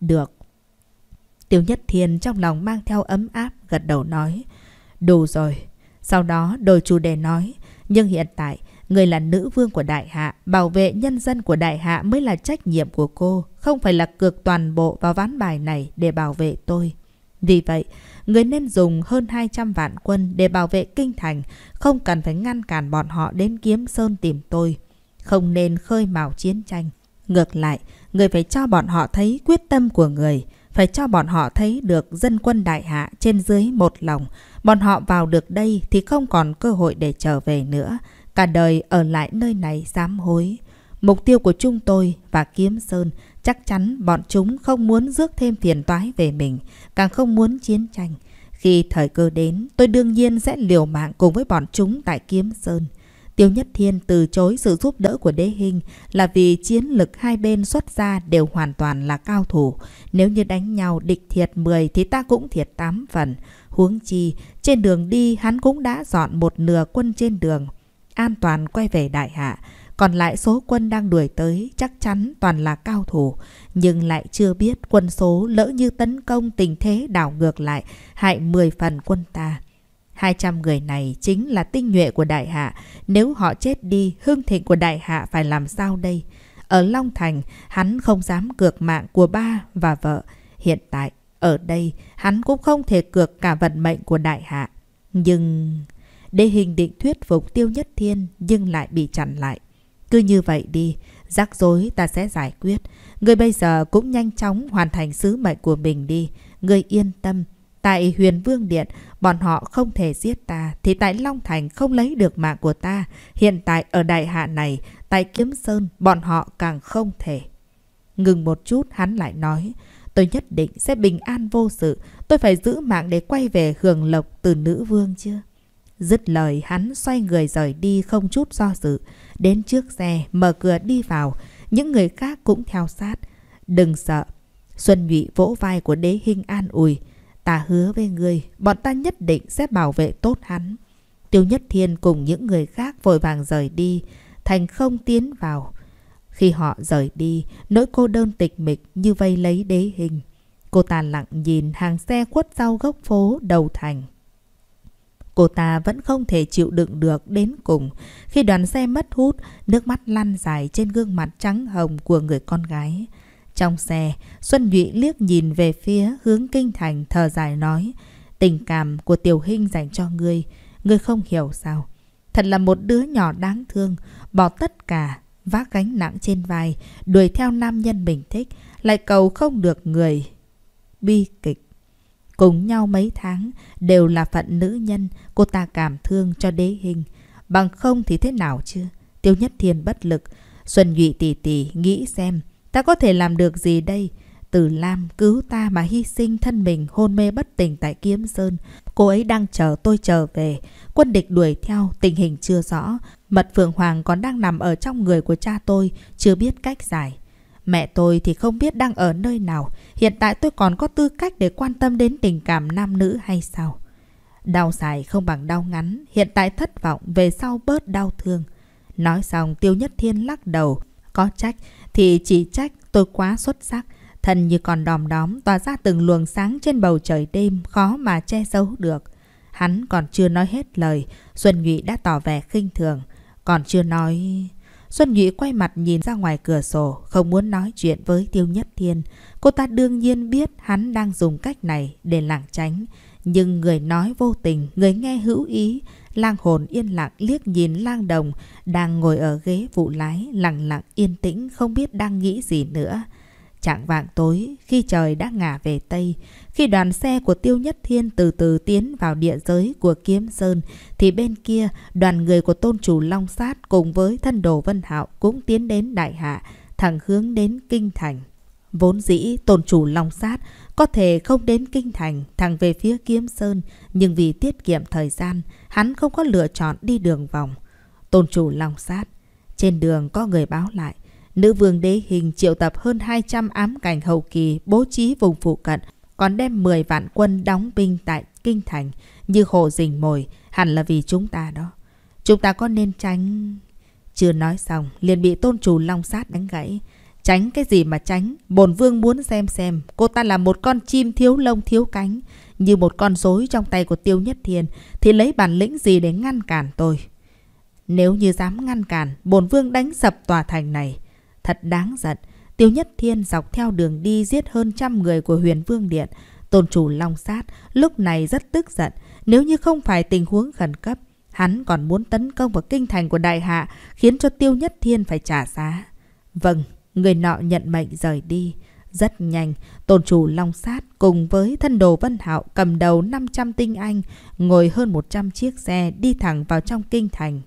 Được. Tiêu Nhất Thiên trong lòng mang theo ấm áp, gật đầu nói. Đủ rồi. Sau đó đổi chủ đề nói. Nhưng hiện tại, người là nữ vương của đại hạ, bảo vệ nhân dân của đại hạ mới là trách nhiệm của cô. Không phải là cược toàn bộ vào ván bài này để bảo vệ tôi. Vì vậy, người nên dùng hơn 200 vạn quân để bảo vệ kinh thành, không cần phải ngăn cản bọn họ đến kiếm sơn tìm tôi không nên khơi mào chiến tranh. Ngược lại, người phải cho bọn họ thấy quyết tâm của người, phải cho bọn họ thấy được dân quân đại hạ trên dưới một lòng. Bọn họ vào được đây thì không còn cơ hội để trở về nữa. Cả đời ở lại nơi này sám hối. Mục tiêu của chúng tôi và Kiếm Sơn chắc chắn bọn chúng không muốn rước thêm phiền toái về mình, càng không muốn chiến tranh. Khi thời cơ đến, tôi đương nhiên sẽ liều mạng cùng với bọn chúng tại Kiếm Sơn. Tiêu Nhất Thiên từ chối sự giúp đỡ của đế hình là vì chiến lực hai bên xuất ra đều hoàn toàn là cao thủ. Nếu như đánh nhau địch thiệt 10 thì ta cũng thiệt 8 phần. Huống chi, trên đường đi hắn cũng đã dọn một nửa quân trên đường. An toàn quay về đại hạ. Còn lại số quân đang đuổi tới chắc chắn toàn là cao thủ. Nhưng lại chưa biết quân số lỡ như tấn công tình thế đảo ngược lại, hại 10 phần quân ta. 200 người này chính là tinh nhuệ của đại hạ. Nếu họ chết đi, hương thịnh của đại hạ phải làm sao đây? Ở Long Thành, hắn không dám cược mạng của ba và vợ. Hiện tại, ở đây, hắn cũng không thể cược cả vận mệnh của đại hạ. Nhưng... Đế hình định thuyết phục tiêu nhất thiên nhưng lại bị chặn lại. Cứ như vậy đi, rắc rối ta sẽ giải quyết. người bây giờ cũng nhanh chóng hoàn thành sứ mệnh của mình đi. người yên tâm, Tại huyền vương điện, bọn họ không thể giết ta, thì tại Long Thành không lấy được mạng của ta. Hiện tại ở đại hạ này, tại Kiếm Sơn, bọn họ càng không thể. Ngừng một chút, hắn lại nói. Tôi nhất định sẽ bình an vô sự. Tôi phải giữ mạng để quay về hưởng lộc từ nữ vương chưa? Dứt lời, hắn xoay người rời đi không chút do dự. Đến trước xe, mở cửa đi vào. Những người khác cũng theo sát. Đừng sợ. Xuân vị vỗ vai của đế hình an ủi. Ta hứa với người, bọn ta nhất định sẽ bảo vệ tốt hắn. Tiêu Nhất Thiên cùng những người khác vội vàng rời đi, Thành không tiến vào. Khi họ rời đi, nỗi cô đơn tịch mịch như vây lấy đế hình. Cô ta lặng nhìn hàng xe quất sau góc phố đầu thành. Cô ta vẫn không thể chịu đựng được đến cùng. Khi đoàn xe mất hút, nước mắt lăn dài trên gương mặt trắng hồng của người con gái. Trong xe, Xuân Nhụy liếc nhìn về phía hướng kinh thành thờ dài nói Tình cảm của Tiểu hình dành cho ngươi, ngươi không hiểu sao. Thật là một đứa nhỏ đáng thương, bỏ tất cả, vác gánh nặng trên vai, đuổi theo nam nhân mình thích, lại cầu không được người. Bi kịch. Cùng nhau mấy tháng, đều là phận nữ nhân, cô ta cảm thương cho đế hình. Bằng không thì thế nào chứ Tiêu Nhất Thiên bất lực. Xuân Nhụy tỉ tỉ nghĩ xem Ta có thể làm được gì đây? Từ Lam cứu ta mà hy sinh thân mình hôn mê bất tỉnh tại Kiếm Sơn. Cô ấy đang chờ tôi trở về. Quân địch đuổi theo, tình hình chưa rõ. Mật Phượng Hoàng còn đang nằm ở trong người của cha tôi, chưa biết cách giải. Mẹ tôi thì không biết đang ở nơi nào. Hiện tại tôi còn có tư cách để quan tâm đến tình cảm nam nữ hay sao? Đau dài không bằng đau ngắn. Hiện tại thất vọng, về sau bớt đau thương. Nói xong Tiêu Nhất Thiên lắc đầu. Có trách, thì chỉ trách tôi quá xuất sắc. thần như còn đòm đóm tỏa ra từng luồng sáng trên bầu trời đêm khó mà che giấu được. Hắn còn chưa nói hết lời, Xuân Nhụy đã tỏ vẻ khinh thường. Còn chưa nói... Xuân Nhụy quay mặt nhìn ra ngoài cửa sổ, không muốn nói chuyện với Tiêu Nhất Thiên. Cô ta đương nhiên biết hắn đang dùng cách này để lảng tránh. Nhưng người nói vô tình, người nghe hữu ý, Lang hồn yên lặng liếc nhìn lang đồng đang ngồi ở ghế vụ lái lặng lặng yên tĩnh không biết đang nghĩ gì nữa. Trạng vạng tối, khi trời đã ngả về Tây, khi đoàn xe của Tiêu Nhất Thiên từ từ tiến vào địa giới của Kiếm Sơn, thì bên kia, đoàn người của Tôn Chủ Long Sát cùng với thân đồ Vân Hạo cũng tiến đến Đại Hạ, thẳng hướng đến Kinh Thành. Vốn dĩ, Tôn Chủ Long Sát có thể không đến Kinh Thành, thẳng về phía Kiếm Sơn, nhưng vì tiết kiệm thời gian, hắn không có lựa chọn đi đường vòng. Tôn chủ lòng sát. Trên đường có người báo lại, nữ vương đế hình triệu tập hơn 200 ám cảnh hậu kỳ bố trí vùng phụ cận, còn đem 10 vạn quân đóng binh tại Kinh Thành như hộ rình mồi, hẳn là vì chúng ta đó. Chúng ta có nên tránh... Chưa nói xong, liền bị tôn chủ long sát đánh gãy. Tránh cái gì mà tránh, bổn vương muốn xem xem, cô ta là một con chim thiếu lông thiếu cánh, như một con rối trong tay của Tiêu Nhất Thiên, thì lấy bản lĩnh gì để ngăn cản tôi? Nếu như dám ngăn cản, bổn vương đánh sập tòa thành này. Thật đáng giận, Tiêu Nhất Thiên dọc theo đường đi giết hơn trăm người của huyền vương điện. Tôn chủ Long Sát lúc này rất tức giận, nếu như không phải tình huống khẩn cấp, hắn còn muốn tấn công vào kinh thành của đại hạ, khiến cho Tiêu Nhất Thiên phải trả giá. Vâng, Người nọ nhận mệnh rời đi. Rất nhanh, tôn chủ Long Sát cùng với thân đồ Vân Hạo cầm đầu 500 tinh anh, ngồi hơn 100 chiếc xe đi thẳng vào trong kinh thành.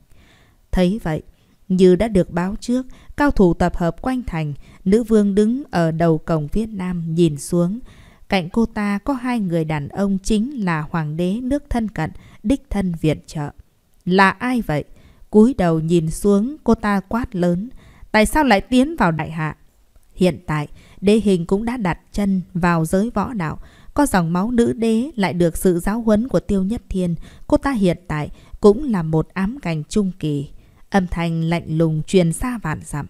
Thấy vậy, như đã được báo trước, cao thủ tập hợp quanh thành, nữ vương đứng ở đầu cổng Việt Nam nhìn xuống. Cạnh cô ta có hai người đàn ông chính là hoàng đế nước thân cận, đích thân viện trợ. Là ai vậy? cúi đầu nhìn xuống, cô ta quát lớn tại sao lại tiến vào đại hạ? Hiện tại, đế hình cũng đã đặt chân vào giới võ đạo. Có dòng máu nữ đế lại được sự giáo huấn của Tiêu Nhất Thiên. Cô ta hiện tại cũng là một ám cảnh trung kỳ. Âm thanh lạnh lùng truyền xa vạn dặm.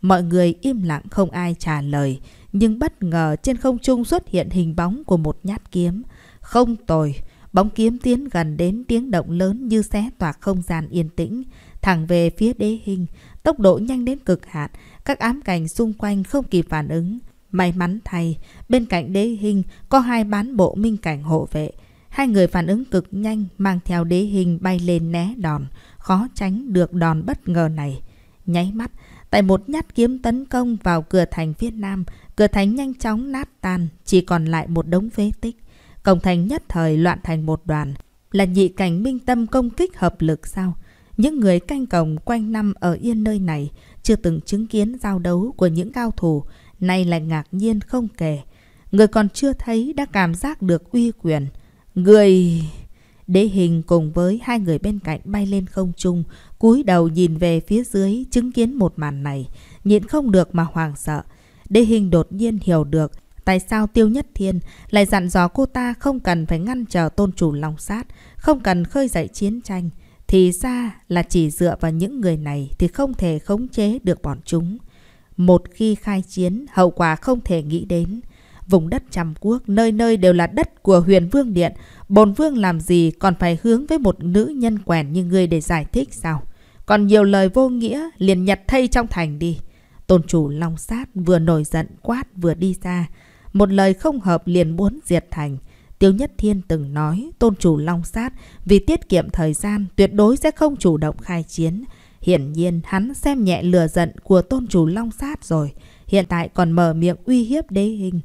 Mọi người im lặng không ai trả lời. Nhưng bất ngờ trên không trung xuất hiện hình bóng của một nhát kiếm. Không tồi, bóng kiếm tiến gần đến tiếng động lớn như xé toạc không gian yên tĩnh. Thẳng về phía đế hình, tốc độ nhanh đến cực hạn, các ám cảnh xung quanh không kịp phản ứng. May mắn thay, bên cạnh đế hình có hai bán bộ minh cảnh hộ vệ. Hai người phản ứng cực nhanh mang theo đế hình bay lên né đòn, khó tránh được đòn bất ngờ này. Nháy mắt, tại một nhát kiếm tấn công vào cửa thành việt nam, cửa thành nhanh chóng nát tan, chỉ còn lại một đống phế tích. Cổng thành nhất thời loạn thành một đoàn. Là nhị cảnh minh tâm công kích hợp lực sao? Những người canh cổng quanh năm ở yên nơi này chưa từng chứng kiến giao đấu của những cao thủ, nay lại ngạc nhiên không kể. Người còn chưa thấy đã cảm giác được uy quyền. Người... Đế hình cùng với hai người bên cạnh bay lên không trung, cúi đầu nhìn về phía dưới chứng kiến một màn này, nhịn không được mà hoàng sợ. Đế hình đột nhiên hiểu được tại sao Tiêu Nhất Thiên lại dặn dò cô ta không cần phải ngăn chờ tôn chủ lòng sát, không cần khơi dậy chiến tranh. Thì ra là chỉ dựa vào những người này thì không thể khống chế được bọn chúng. Một khi khai chiến, hậu quả không thể nghĩ đến. Vùng đất trăm quốc, nơi nơi đều là đất của huyền vương điện. Bồn vương làm gì còn phải hướng với một nữ nhân quèn như ngươi để giải thích sao? Còn nhiều lời vô nghĩa, liền nhặt thay trong thành đi. Tôn chủ Long Sát vừa nổi giận quát vừa đi ra. Một lời không hợp liền muốn diệt thành. Tiêu Nhất Thiên từng nói tôn chủ Long Sát vì tiết kiệm thời gian tuyệt đối sẽ không chủ động khai chiến. Hiển nhiên hắn xem nhẹ lừa giận của tôn chủ Long Sát rồi, hiện tại còn mở miệng uy hiếp đế hình.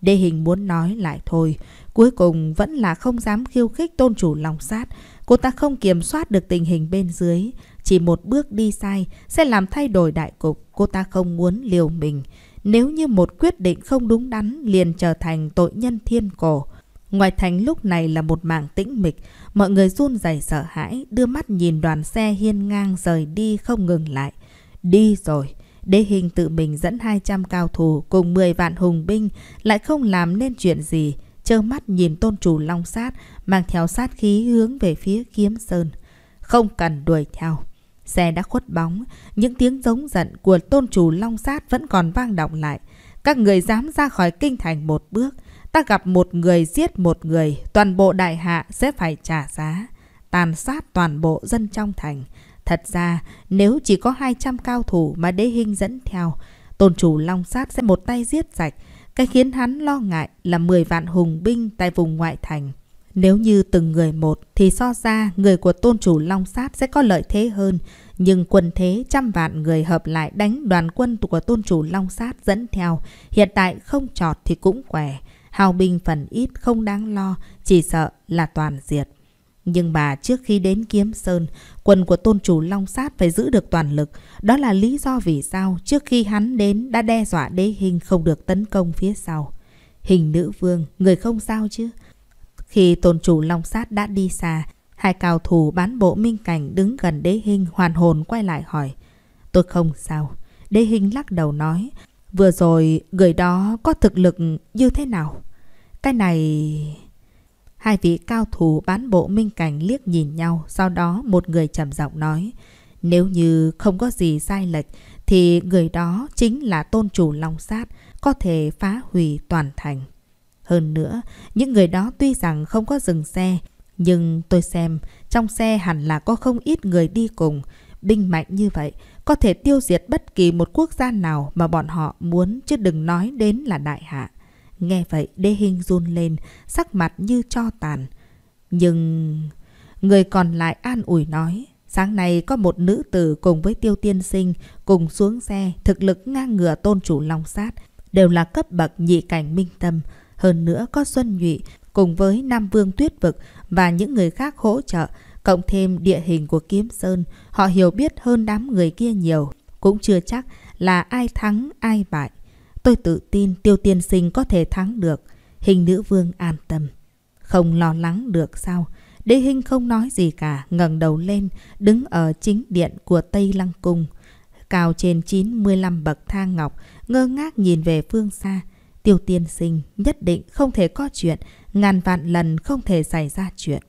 Đế hình muốn nói lại thôi, cuối cùng vẫn là không dám khiêu khích tôn chủ Long Sát. Cô ta không kiểm soát được tình hình bên dưới, chỉ một bước đi sai sẽ làm thay đổi đại cục, cô ta không muốn liều mình. Nếu như một quyết định không đúng đắn liền trở thành tội nhân thiên cổ, Ngoài thành lúc này là một mảng tĩnh mịch, mọi người run rẩy sợ hãi, đưa mắt nhìn đoàn xe hiên ngang rời đi không ngừng lại. Đi rồi, đế hình tự mình dẫn 200 cao thủ cùng 10 vạn hùng binh lại không làm nên chuyện gì, trơ mắt nhìn tôn chủ long sát, mang theo sát khí hướng về phía kiếm sơn. Không cần đuổi theo. Xe đã khuất bóng, những tiếng giống giận của tôn chủ long sát vẫn còn vang động lại. Các người dám ra khỏi kinh thành một bước, Ta gặp một người giết một người, toàn bộ đại hạ sẽ phải trả giá. Tàn sát toàn bộ dân trong thành. Thật ra, nếu chỉ có 200 cao thủ mà đế hình dẫn theo, tôn chủ Long Sát sẽ một tay giết sạch. Cái khiến hắn lo ngại là 10 vạn hùng binh tại vùng ngoại thành. Nếu như từng người một thì so ra người của tôn chủ Long Sát sẽ có lợi thế hơn. Nhưng quân thế trăm vạn người hợp lại đánh đoàn quân của tôn chủ Long Sát dẫn theo. Hiện tại không trọt thì cũng què hào binh phần ít không đáng lo, chỉ sợ là toàn diệt. Nhưng mà trước khi đến Kiếm Sơn, quân của tôn chủ Long Sát phải giữ được toàn lực. Đó là lý do vì sao trước khi hắn đến đã đe dọa đế hình không được tấn công phía sau. Hình nữ vương, người không sao chứ? Khi tôn chủ Long Sát đã đi xa, hai cao thủ bán bộ minh cảnh đứng gần đế hình hoàn hồn quay lại hỏi. Tôi không sao. Đế hình lắc đầu nói, Vừa rồi người đó có thực lực như thế nào? Cái này... Hai vị cao thủ bán bộ minh cảnh liếc nhìn nhau, sau đó một người trầm giọng nói. Nếu như không có gì sai lệch, thì người đó chính là tôn chủ long sát, có thể phá hủy toàn thành. Hơn nữa, những người đó tuy rằng không có dừng xe, nhưng tôi xem trong xe hẳn là có không ít người đi cùng, binh mạnh như vậy có thể tiêu diệt bất kỳ một quốc gia nào mà bọn họ muốn chứ đừng nói đến là đại hạ. Nghe vậy đê hình run lên, sắc mặt như cho tàn. Nhưng... Người còn lại an ủi nói. Sáng nay có một nữ tử cùng với tiêu tiên sinh cùng xuống xe thực lực ngang ngửa tôn chủ long sát. Đều là cấp bậc nhị cảnh minh tâm. Hơn nữa có Xuân Nhụy cùng với Nam Vương Tuyết Vực và những người khác hỗ trợ Cộng thêm địa hình của Kiếm Sơn, họ hiểu biết hơn đám người kia nhiều. Cũng chưa chắc là ai thắng ai bại. Tôi tự tin tiêu tiên sinh có thể thắng được. Hình nữ vương an tâm. Không lo lắng được sao? Đế hình không nói gì cả, ngẩng đầu lên, đứng ở chính điện của Tây Lăng Cung. Cao trên 95 bậc thang ngọc, ngơ ngác nhìn về phương xa. Tiêu tiên sinh nhất định không thể có chuyện, ngàn vạn lần không thể xảy ra chuyện.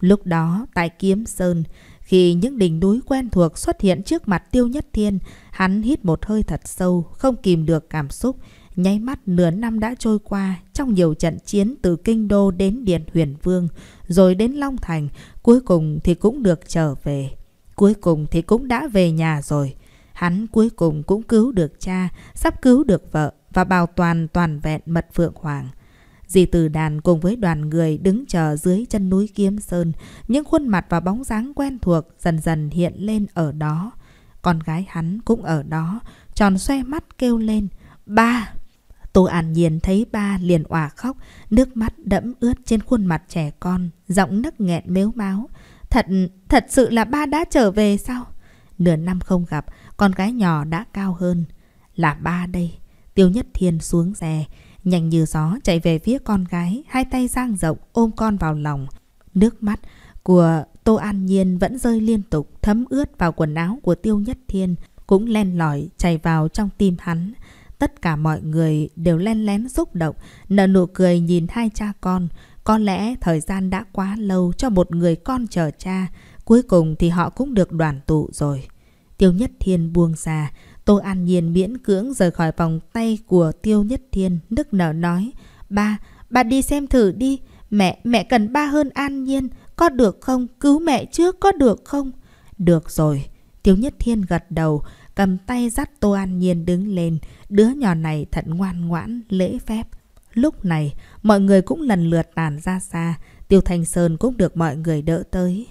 Lúc đó, tại Kiếm Sơn, khi những đỉnh núi quen thuộc xuất hiện trước mặt Tiêu Nhất Thiên, hắn hít một hơi thật sâu, không kìm được cảm xúc. Nháy mắt nửa năm đã trôi qua trong nhiều trận chiến từ Kinh Đô đến Điện Huyền Vương, rồi đến Long Thành, cuối cùng thì cũng được trở về. Cuối cùng thì cũng đã về nhà rồi. Hắn cuối cùng cũng cứu được cha, sắp cứu được vợ và bảo toàn toàn vẹn mật phượng hoàng. Di Tử Đàn cùng với đoàn người đứng chờ dưới chân núi Kiếm Sơn, những khuôn mặt và bóng dáng quen thuộc dần dần hiện lên ở đó. Con gái hắn cũng ở đó, tròn xoe mắt kêu lên, ba! Tô An Nhiên thấy ba liền òa khóc, nước mắt đẫm ướt trên khuôn mặt trẻ con, giọng nức nghẹn mếu máu. Thật, thật sự là ba đã trở về sao? Nửa năm không gặp, con gái nhỏ đã cao hơn. Là ba đây. Tiêu Nhất Thiên xuống xe, Nhanh như gió chạy về phía con gái, hai tay giang rộng ôm con vào lòng. Nước mắt của Tô An Nhiên vẫn rơi liên tục, thấm ướt vào quần áo của Tiêu Nhất Thiên, cũng len lỏi chảy vào trong tim hắn. Tất cả mọi người đều len lén xúc động, nở nụ cười nhìn hai cha con. Có lẽ thời gian đã quá lâu cho một người con chờ cha, cuối cùng thì họ cũng được đoàn tụ rồi. Tiêu Nhất Thiên buông ra, Tô An Nhiên miễn cưỡng rời khỏi vòng tay của Tiêu Nhất Thiên, nức nở nói. Ba, ba đi xem thử đi. Mẹ, mẹ cần ba hơn An Nhiên. Có được không? Cứu mẹ trước, có được không? Được rồi. Tiêu Nhất Thiên gật đầu, cầm tay dắt Tô An Nhiên đứng lên. Đứa nhỏ này thật ngoan ngoãn, lễ phép. Lúc này, mọi người cũng lần lượt tàn ra xa. Tiêu Thanh Sơn cũng được mọi người đỡ tới.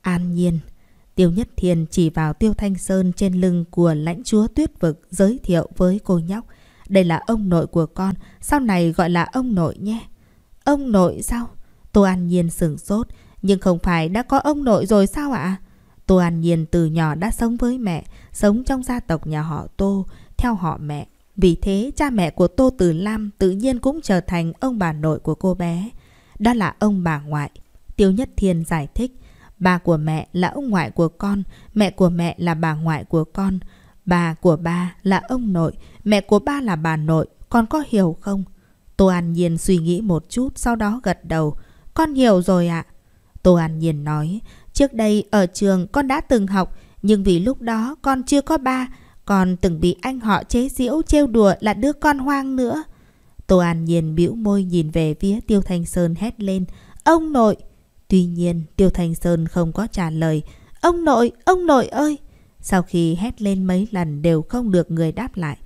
An Nhiên... Tiêu Nhất Thiên chỉ vào Tiêu Thanh Sơn trên lưng của lãnh chúa tuyết vực giới thiệu với cô nhóc. Đây là ông nội của con, sau này gọi là ông nội nhé. Ông nội sao? Tô An Nhiên sửng sốt, nhưng không phải đã có ông nội rồi sao ạ? À? Tô An Nhiên từ nhỏ đã sống với mẹ, sống trong gia tộc nhà họ Tô, theo họ mẹ. Vì thế, cha mẹ của Tô Tử Lam tự nhiên cũng trở thành ông bà nội của cô bé. Đó là ông bà ngoại. Tiêu Nhất Thiên giải thích, bà của mẹ là ông ngoại của con, mẹ của mẹ là bà ngoại của con. Bà của ba là ông nội, mẹ của ba là bà nội, con có hiểu không? Tô An Nhiên suy nghĩ một chút sau đó gật đầu. Con hiểu rồi ạ. Tô An Nhiên nói, trước đây ở trường con đã từng học, nhưng vì lúc đó con chưa có ba, con từng bị anh họ chế giễu trêu đùa là đứa con hoang nữa. Tô An Nhiên bĩu môi nhìn về phía Tiêu Thanh Sơn hét lên, ông nội! Tuy nhiên, Tiêu Thanh Sơn không có trả lời. Ông nội, ông nội ơi! Sau khi hét lên mấy lần đều không được người đáp lại.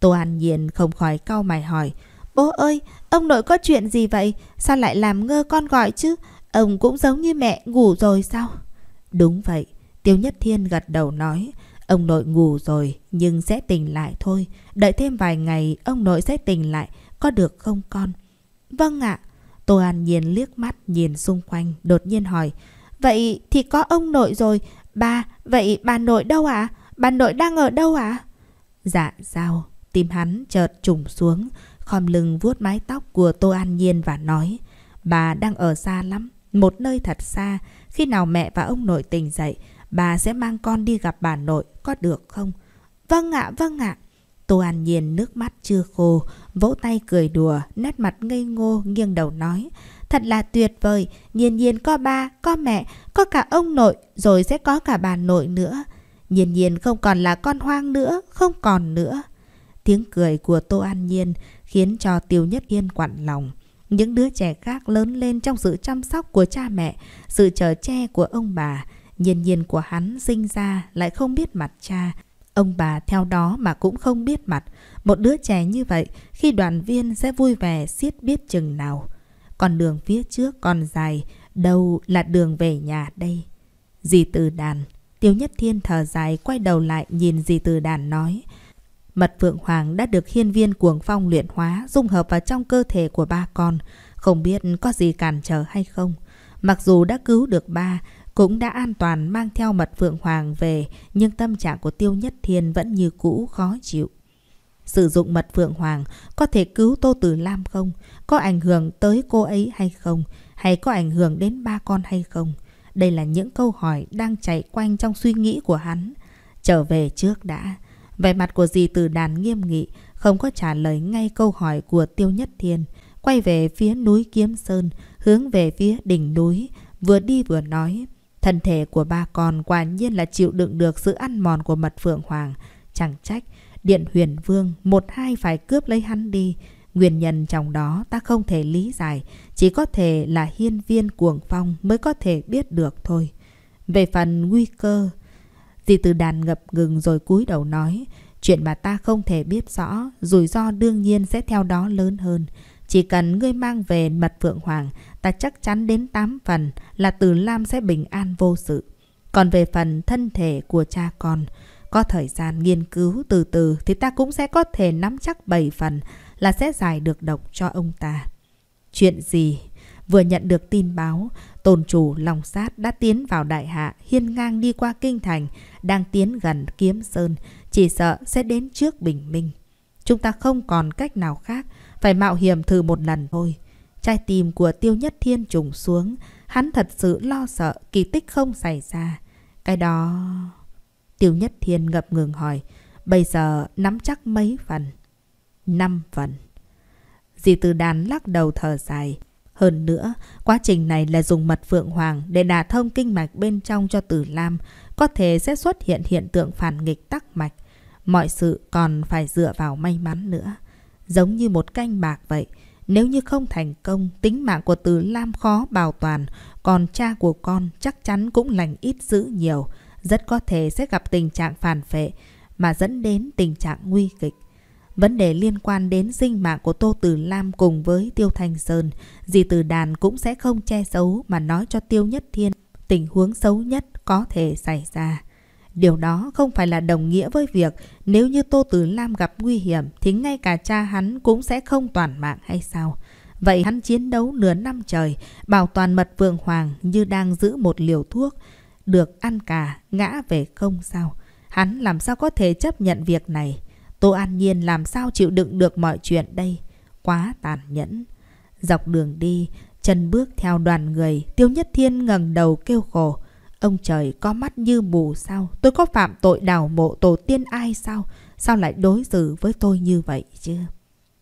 Tô An Nhiên không khỏi cau mày hỏi. Bố ơi, ông nội có chuyện gì vậy? Sao lại làm ngơ con gọi chứ? Ông cũng giống như mẹ, ngủ rồi sao? Đúng vậy, Tiêu Nhất Thiên gật đầu nói. Ông nội ngủ rồi, nhưng sẽ tỉnh lại thôi. Đợi thêm vài ngày, ông nội sẽ tỉnh lại. Có được không con? Vâng ạ. À. Tô An Nhiên liếc mắt nhìn xung quanh, đột nhiên hỏi. Vậy thì có ông nội rồi. Ba, vậy bà nội đâu ạ? À? Bà nội đang ở đâu ạ? À? Dạ sao? Tim hắn chợt trùng xuống, khom lưng vuốt mái tóc của Tô An Nhiên và nói. Bà đang ở xa lắm, một nơi thật xa. Khi nào mẹ và ông nội tỉnh dậy, bà sẽ mang con đi gặp bà nội, có được không? Vâng ạ, vâng ạ. Tô An Nhiên nước mắt chưa khô, vỗ tay cười đùa, nét mặt ngây ngô, nghiêng đầu nói. Thật là tuyệt vời, Nhiên Nhiên có ba, có mẹ, có cả ông nội, rồi sẽ có cả bà nội nữa. Nhiên Nhiên không còn là con hoang nữa, không còn nữa. Tiếng cười của Tô An Nhiên khiến cho Tiêu Nhất Yên quặn lòng. Những đứa trẻ khác lớn lên trong sự chăm sóc của cha mẹ, sự chở che của ông bà. Nhiên nhiên của hắn sinh ra lại không biết mặt cha, Ông bà theo đó mà cũng không biết mặt, một đứa trẻ như vậy khi đoàn viên sẽ vui vẻ siết biết chừng nào. Còn đường phía trước còn dài, đâu là đường về nhà đây? Dì từ đàn, Tiêu Nhất Thiên thở dài quay đầu lại nhìn dì từ đàn nói. Mật Phượng Hoàng đã được hiên viên cuồng phong luyện hóa, dung hợp vào trong cơ thể của ba con. Không biết có gì cản trở hay không. Mặc dù đã cứu được ba, cũng đã an toàn mang theo mật phượng hoàng về nhưng tâm trạng của Tiêu Nhất Thiên vẫn như cũ khó chịu. Sử dụng mật phượng hoàng có thể cứu Tô Tử Lam không? Có ảnh hưởng tới cô ấy hay không? Hay có ảnh hưởng đến ba con hay không? Đây là những câu hỏi đang chạy quanh trong suy nghĩ của hắn. Trở về trước đã. Vẻ mặt của dì từ đàn nghiêm nghị, không có trả lời ngay câu hỏi của Tiêu Nhất Thiên. Quay về phía núi Kiếm Sơn, hướng về phía đỉnh núi, vừa đi vừa nói. Thân thể của ba con quả nhiên là chịu đựng được sự ăn mòn của mật phượng hoàng. Chẳng trách, điện huyền vương một hai phải cướp lấy hắn đi. Nguyên nhân trong đó ta không thể lý giải, chỉ có thể là hiên viên cuồng phong mới có thể biết được thôi. Về phần nguy cơ, Di Từ Đàn ngập ngừng rồi cúi đầu nói, chuyện mà ta không thể biết rõ, rủi ro đương nhiên sẽ theo đó lớn hơn. Chỉ cần ngươi mang về mật vượng hoàng, ta chắc chắn đến 8 phần là Từ Lam sẽ bình an vô sự. Còn về phần thân thể của cha con, có thời gian nghiên cứu từ từ thì ta cũng sẽ có thể nắm chắc 7 phần là sẽ giải được độc cho ông ta. Chuyện gì? Vừa nhận được tin báo, Tôn chủ lòng sát đã tiến vào đại hạ, hiên ngang đi qua kinh thành, đang tiến gần kiếm sơn, chỉ sợ sẽ đến trước bình minh. Chúng ta không còn cách nào khác phải mạo hiểm thử một lần thôi. Trái tim của Tiêu Nhất Thiên trùng xuống. Hắn thật sự lo sợ kỳ tích không xảy ra. Cái đó... Tiêu Nhất Thiên ngập ngừng hỏi. Bây giờ nắm chắc mấy phần? Năm phần. Dì Từ Đàn lắc đầu thở dài. Hơn nữa, quá trình này là dùng mật phượng hoàng để đả thông kinh mạch bên trong cho Tử Lam, có thể sẽ xuất hiện hiện tượng phản nghịch tắc mạch. Mọi sự còn phải dựa vào may mắn nữa giống như một canh bạc vậy. Nếu như không thành công, tính mạng của Từ Lam khó bảo toàn, còn cha của con chắc chắn cũng lành ít dữ nhiều, rất có thể sẽ gặp tình trạng phản phệ mà dẫn đến tình trạng nguy kịch. Vấn đề liên quan đến sinh mạng của Tô Tử Lam cùng với Tiêu Thanh Sơn, dì Từ Đàn cũng sẽ không che giấu mà nói cho Tiêu Nhất Thiên tình huống xấu nhất có thể xảy ra. Điều đó không phải là đồng nghĩa với việc nếu như Tô Tử Lam gặp nguy hiểm thì ngay cả cha hắn cũng sẽ không toàn mạng hay sao? Vậy hắn chiến đấu nửa năm trời, bảo toàn mật vượng hoàng như đang giữ một liều thuốc, được ăn cả, ngã về không sao? Hắn làm sao có thể chấp nhận việc này? Tô An Nhiên làm sao chịu đựng được mọi chuyện đây? Quá tàn nhẫn. Dọc đường đi, chân bước theo đoàn người, Tiêu Nhất Thiên ngẩng đầu kêu khổ. Ông trời có mắt như mù sao? Tôi có phạm tội đào mộ tổ tiên ai sao? Sao lại đối xử với tôi như vậy chứ?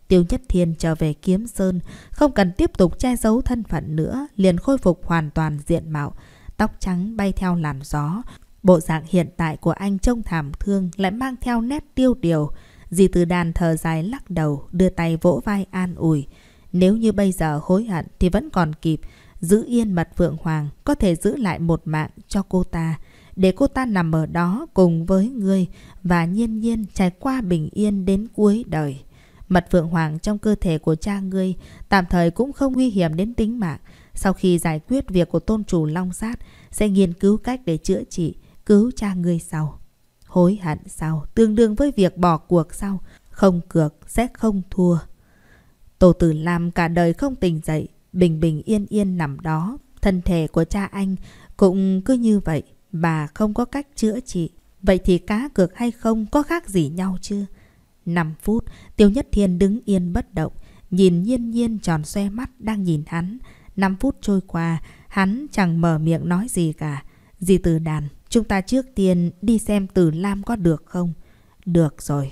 Tiêu Nhất Thiên trở về Kiếm Sơn, không cần tiếp tục che giấu thân phận nữa, liền khôi phục hoàn toàn diện mạo. Tóc trắng bay theo làn gió, bộ dạng hiện tại của anh trông thảm thương lại mang theo nét tiêu điều. Dì từ đàn thờ dài lắc đầu, đưa tay vỗ vai an ủi. Nếu như bây giờ hối hận thì vẫn còn kịp, giữ yên mật Phượng Hoàng có thể giữ lại một mạng cho cô ta, để cô ta nằm ở đó cùng với ngươi và nhiên nhiên trải qua bình yên đến cuối đời. Mật Phượng Hoàng trong cơ thể của cha ngươi tạm thời cũng không nguy hiểm đến tính mạng. Sau khi giải quyết việc của tôn chủ Long Sát, sẽ nghiên cứu cách để chữa trị, cứu cha ngươi sau. Hối hận sau, tương đương với việc bỏ cuộc sau, không cược sẽ không thua. Tổ tử làm cả đời không tỉnh dậy, bình bình yên yên nằm đó. Thân thể của cha anh cũng cứ như vậy mà không có cách chữa trị. Vậy thì cá cược hay không có khác gì nhau chứ? 5 phút, Tiêu Nhất Thiên đứng yên bất động, nhìn nhiên nhiên tròn xoe mắt đang nhìn hắn. 5 phút trôi qua, hắn chẳng mở miệng nói gì cả. Dì từ đàn, chúng ta trước tiên đi xem từ Lam có được không? Được rồi.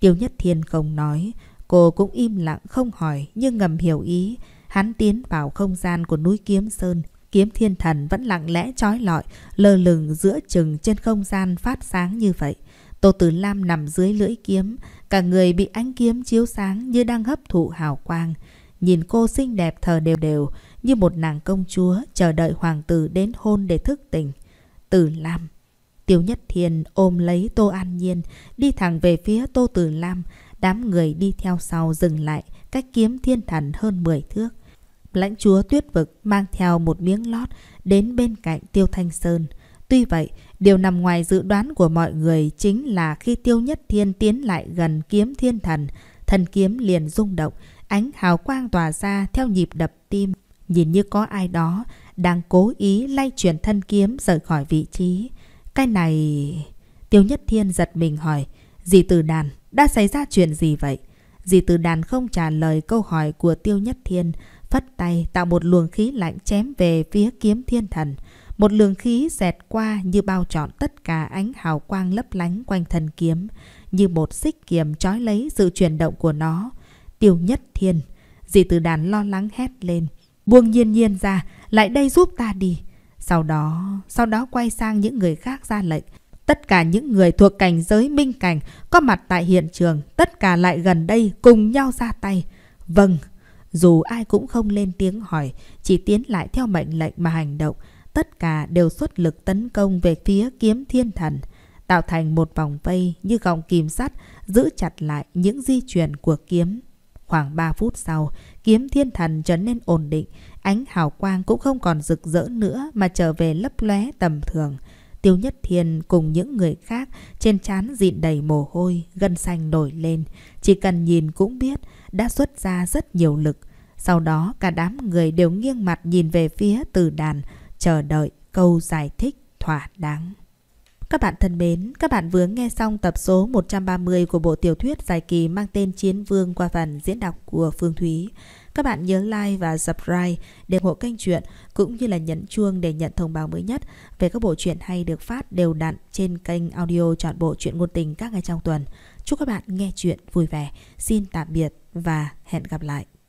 Tiêu Nhất Thiên không nói, cô cũng im lặng không hỏi nhưng ngầm hiểu ý hắn tiến vào không gian của núi Kiếm Sơn. Kiếm thiên thần vẫn lặng lẽ trói lọi, lơ lửng giữa chừng trên không gian phát sáng như vậy. Tô Tử Lam nằm dưới lưỡi kiếm, cả người bị ánh kiếm chiếu sáng như đang hấp thụ hào quang. Nhìn cô xinh đẹp thờ đều đều, như một nàng công chúa chờ đợi hoàng tử đến hôn để thức tỉnh. Tử Lam Tiêu Nhất Thiên ôm lấy Tô An Nhiên, đi thẳng về phía Tô Tử Lam. Đám người đi theo sau dừng lại, cách kiếm thiên thần hơn 10 thước lãnh chúa tuyết vực mang theo một miếng lót đến bên cạnh Tiêu Thanh Sơn. Tuy vậy, điều nằm ngoài dự đoán của mọi người chính là khi Tiêu Nhất Thiên tiến lại gần kiếm thiên thần, thần kiếm liền rung động, ánh hào quang tỏa ra theo nhịp đập tim, nhìn như có ai đó đang cố ý lay chuyển thân kiếm rời khỏi vị trí. Cái này... Tiêu Nhất Thiên giật mình hỏi, dì Từ Đàn, đã xảy ra chuyện gì vậy? Dì Từ Đàn không trả lời câu hỏi của Tiêu Nhất Thiên, phất tay tạo một luồng khí lạnh chém về phía kiếm thiên thần. Một luồng khí xẹt qua như bao trọn tất cả ánh hào quang lấp lánh quanh thần kiếm, như một xích kiềm trói lấy sự chuyển động của nó. Tiêu nhất thiên, dị từ đàn lo lắng hét lên. Buông nhiên nhiên ra, lại đây giúp ta đi. Sau đó, sau đó quay sang những người khác ra lệnh. Tất cả những người thuộc cảnh giới minh cảnh có mặt tại hiện trường, tất cả lại gần đây cùng nhau ra tay. Vâng, dù ai cũng không lên tiếng hỏi, chỉ tiến lại theo mệnh lệnh mà hành động, tất cả đều xuất lực tấn công về phía kiếm thiên thần, tạo thành một vòng vây như gọng kìm sắt giữ chặt lại những di chuyển của kiếm. Khoảng 3 phút sau, kiếm thiên thần trở nên ổn định, ánh hào quang cũng không còn rực rỡ nữa mà trở về lấp lóe tầm thường. Tiêu Nhất Thiên cùng những người khác trên trán dịn đầy mồ hôi, gân xanh nổi lên. Chỉ cần nhìn cũng biết đã xuất ra rất nhiều lực. Sau đó cả đám người đều nghiêng mặt nhìn về phía từ đàn, chờ đợi câu giải thích thỏa đáng. Các bạn thân mến, các bạn vừa nghe xong tập số 130 của bộ tiểu thuyết dài kỳ mang tên Chiến Vương qua phần diễn đọc của Phương Thúy. Các bạn nhớ like và subscribe để ủng hộ kênh truyện cũng như là nhấn chuông để nhận thông báo mới nhất về các bộ truyện hay được phát đều đặn trên kênh audio chọn bộ truyện ngôn tình các ngày trong tuần. Chúc các bạn nghe chuyện vui vẻ. Xin tạm biệt và hẹn gặp lại.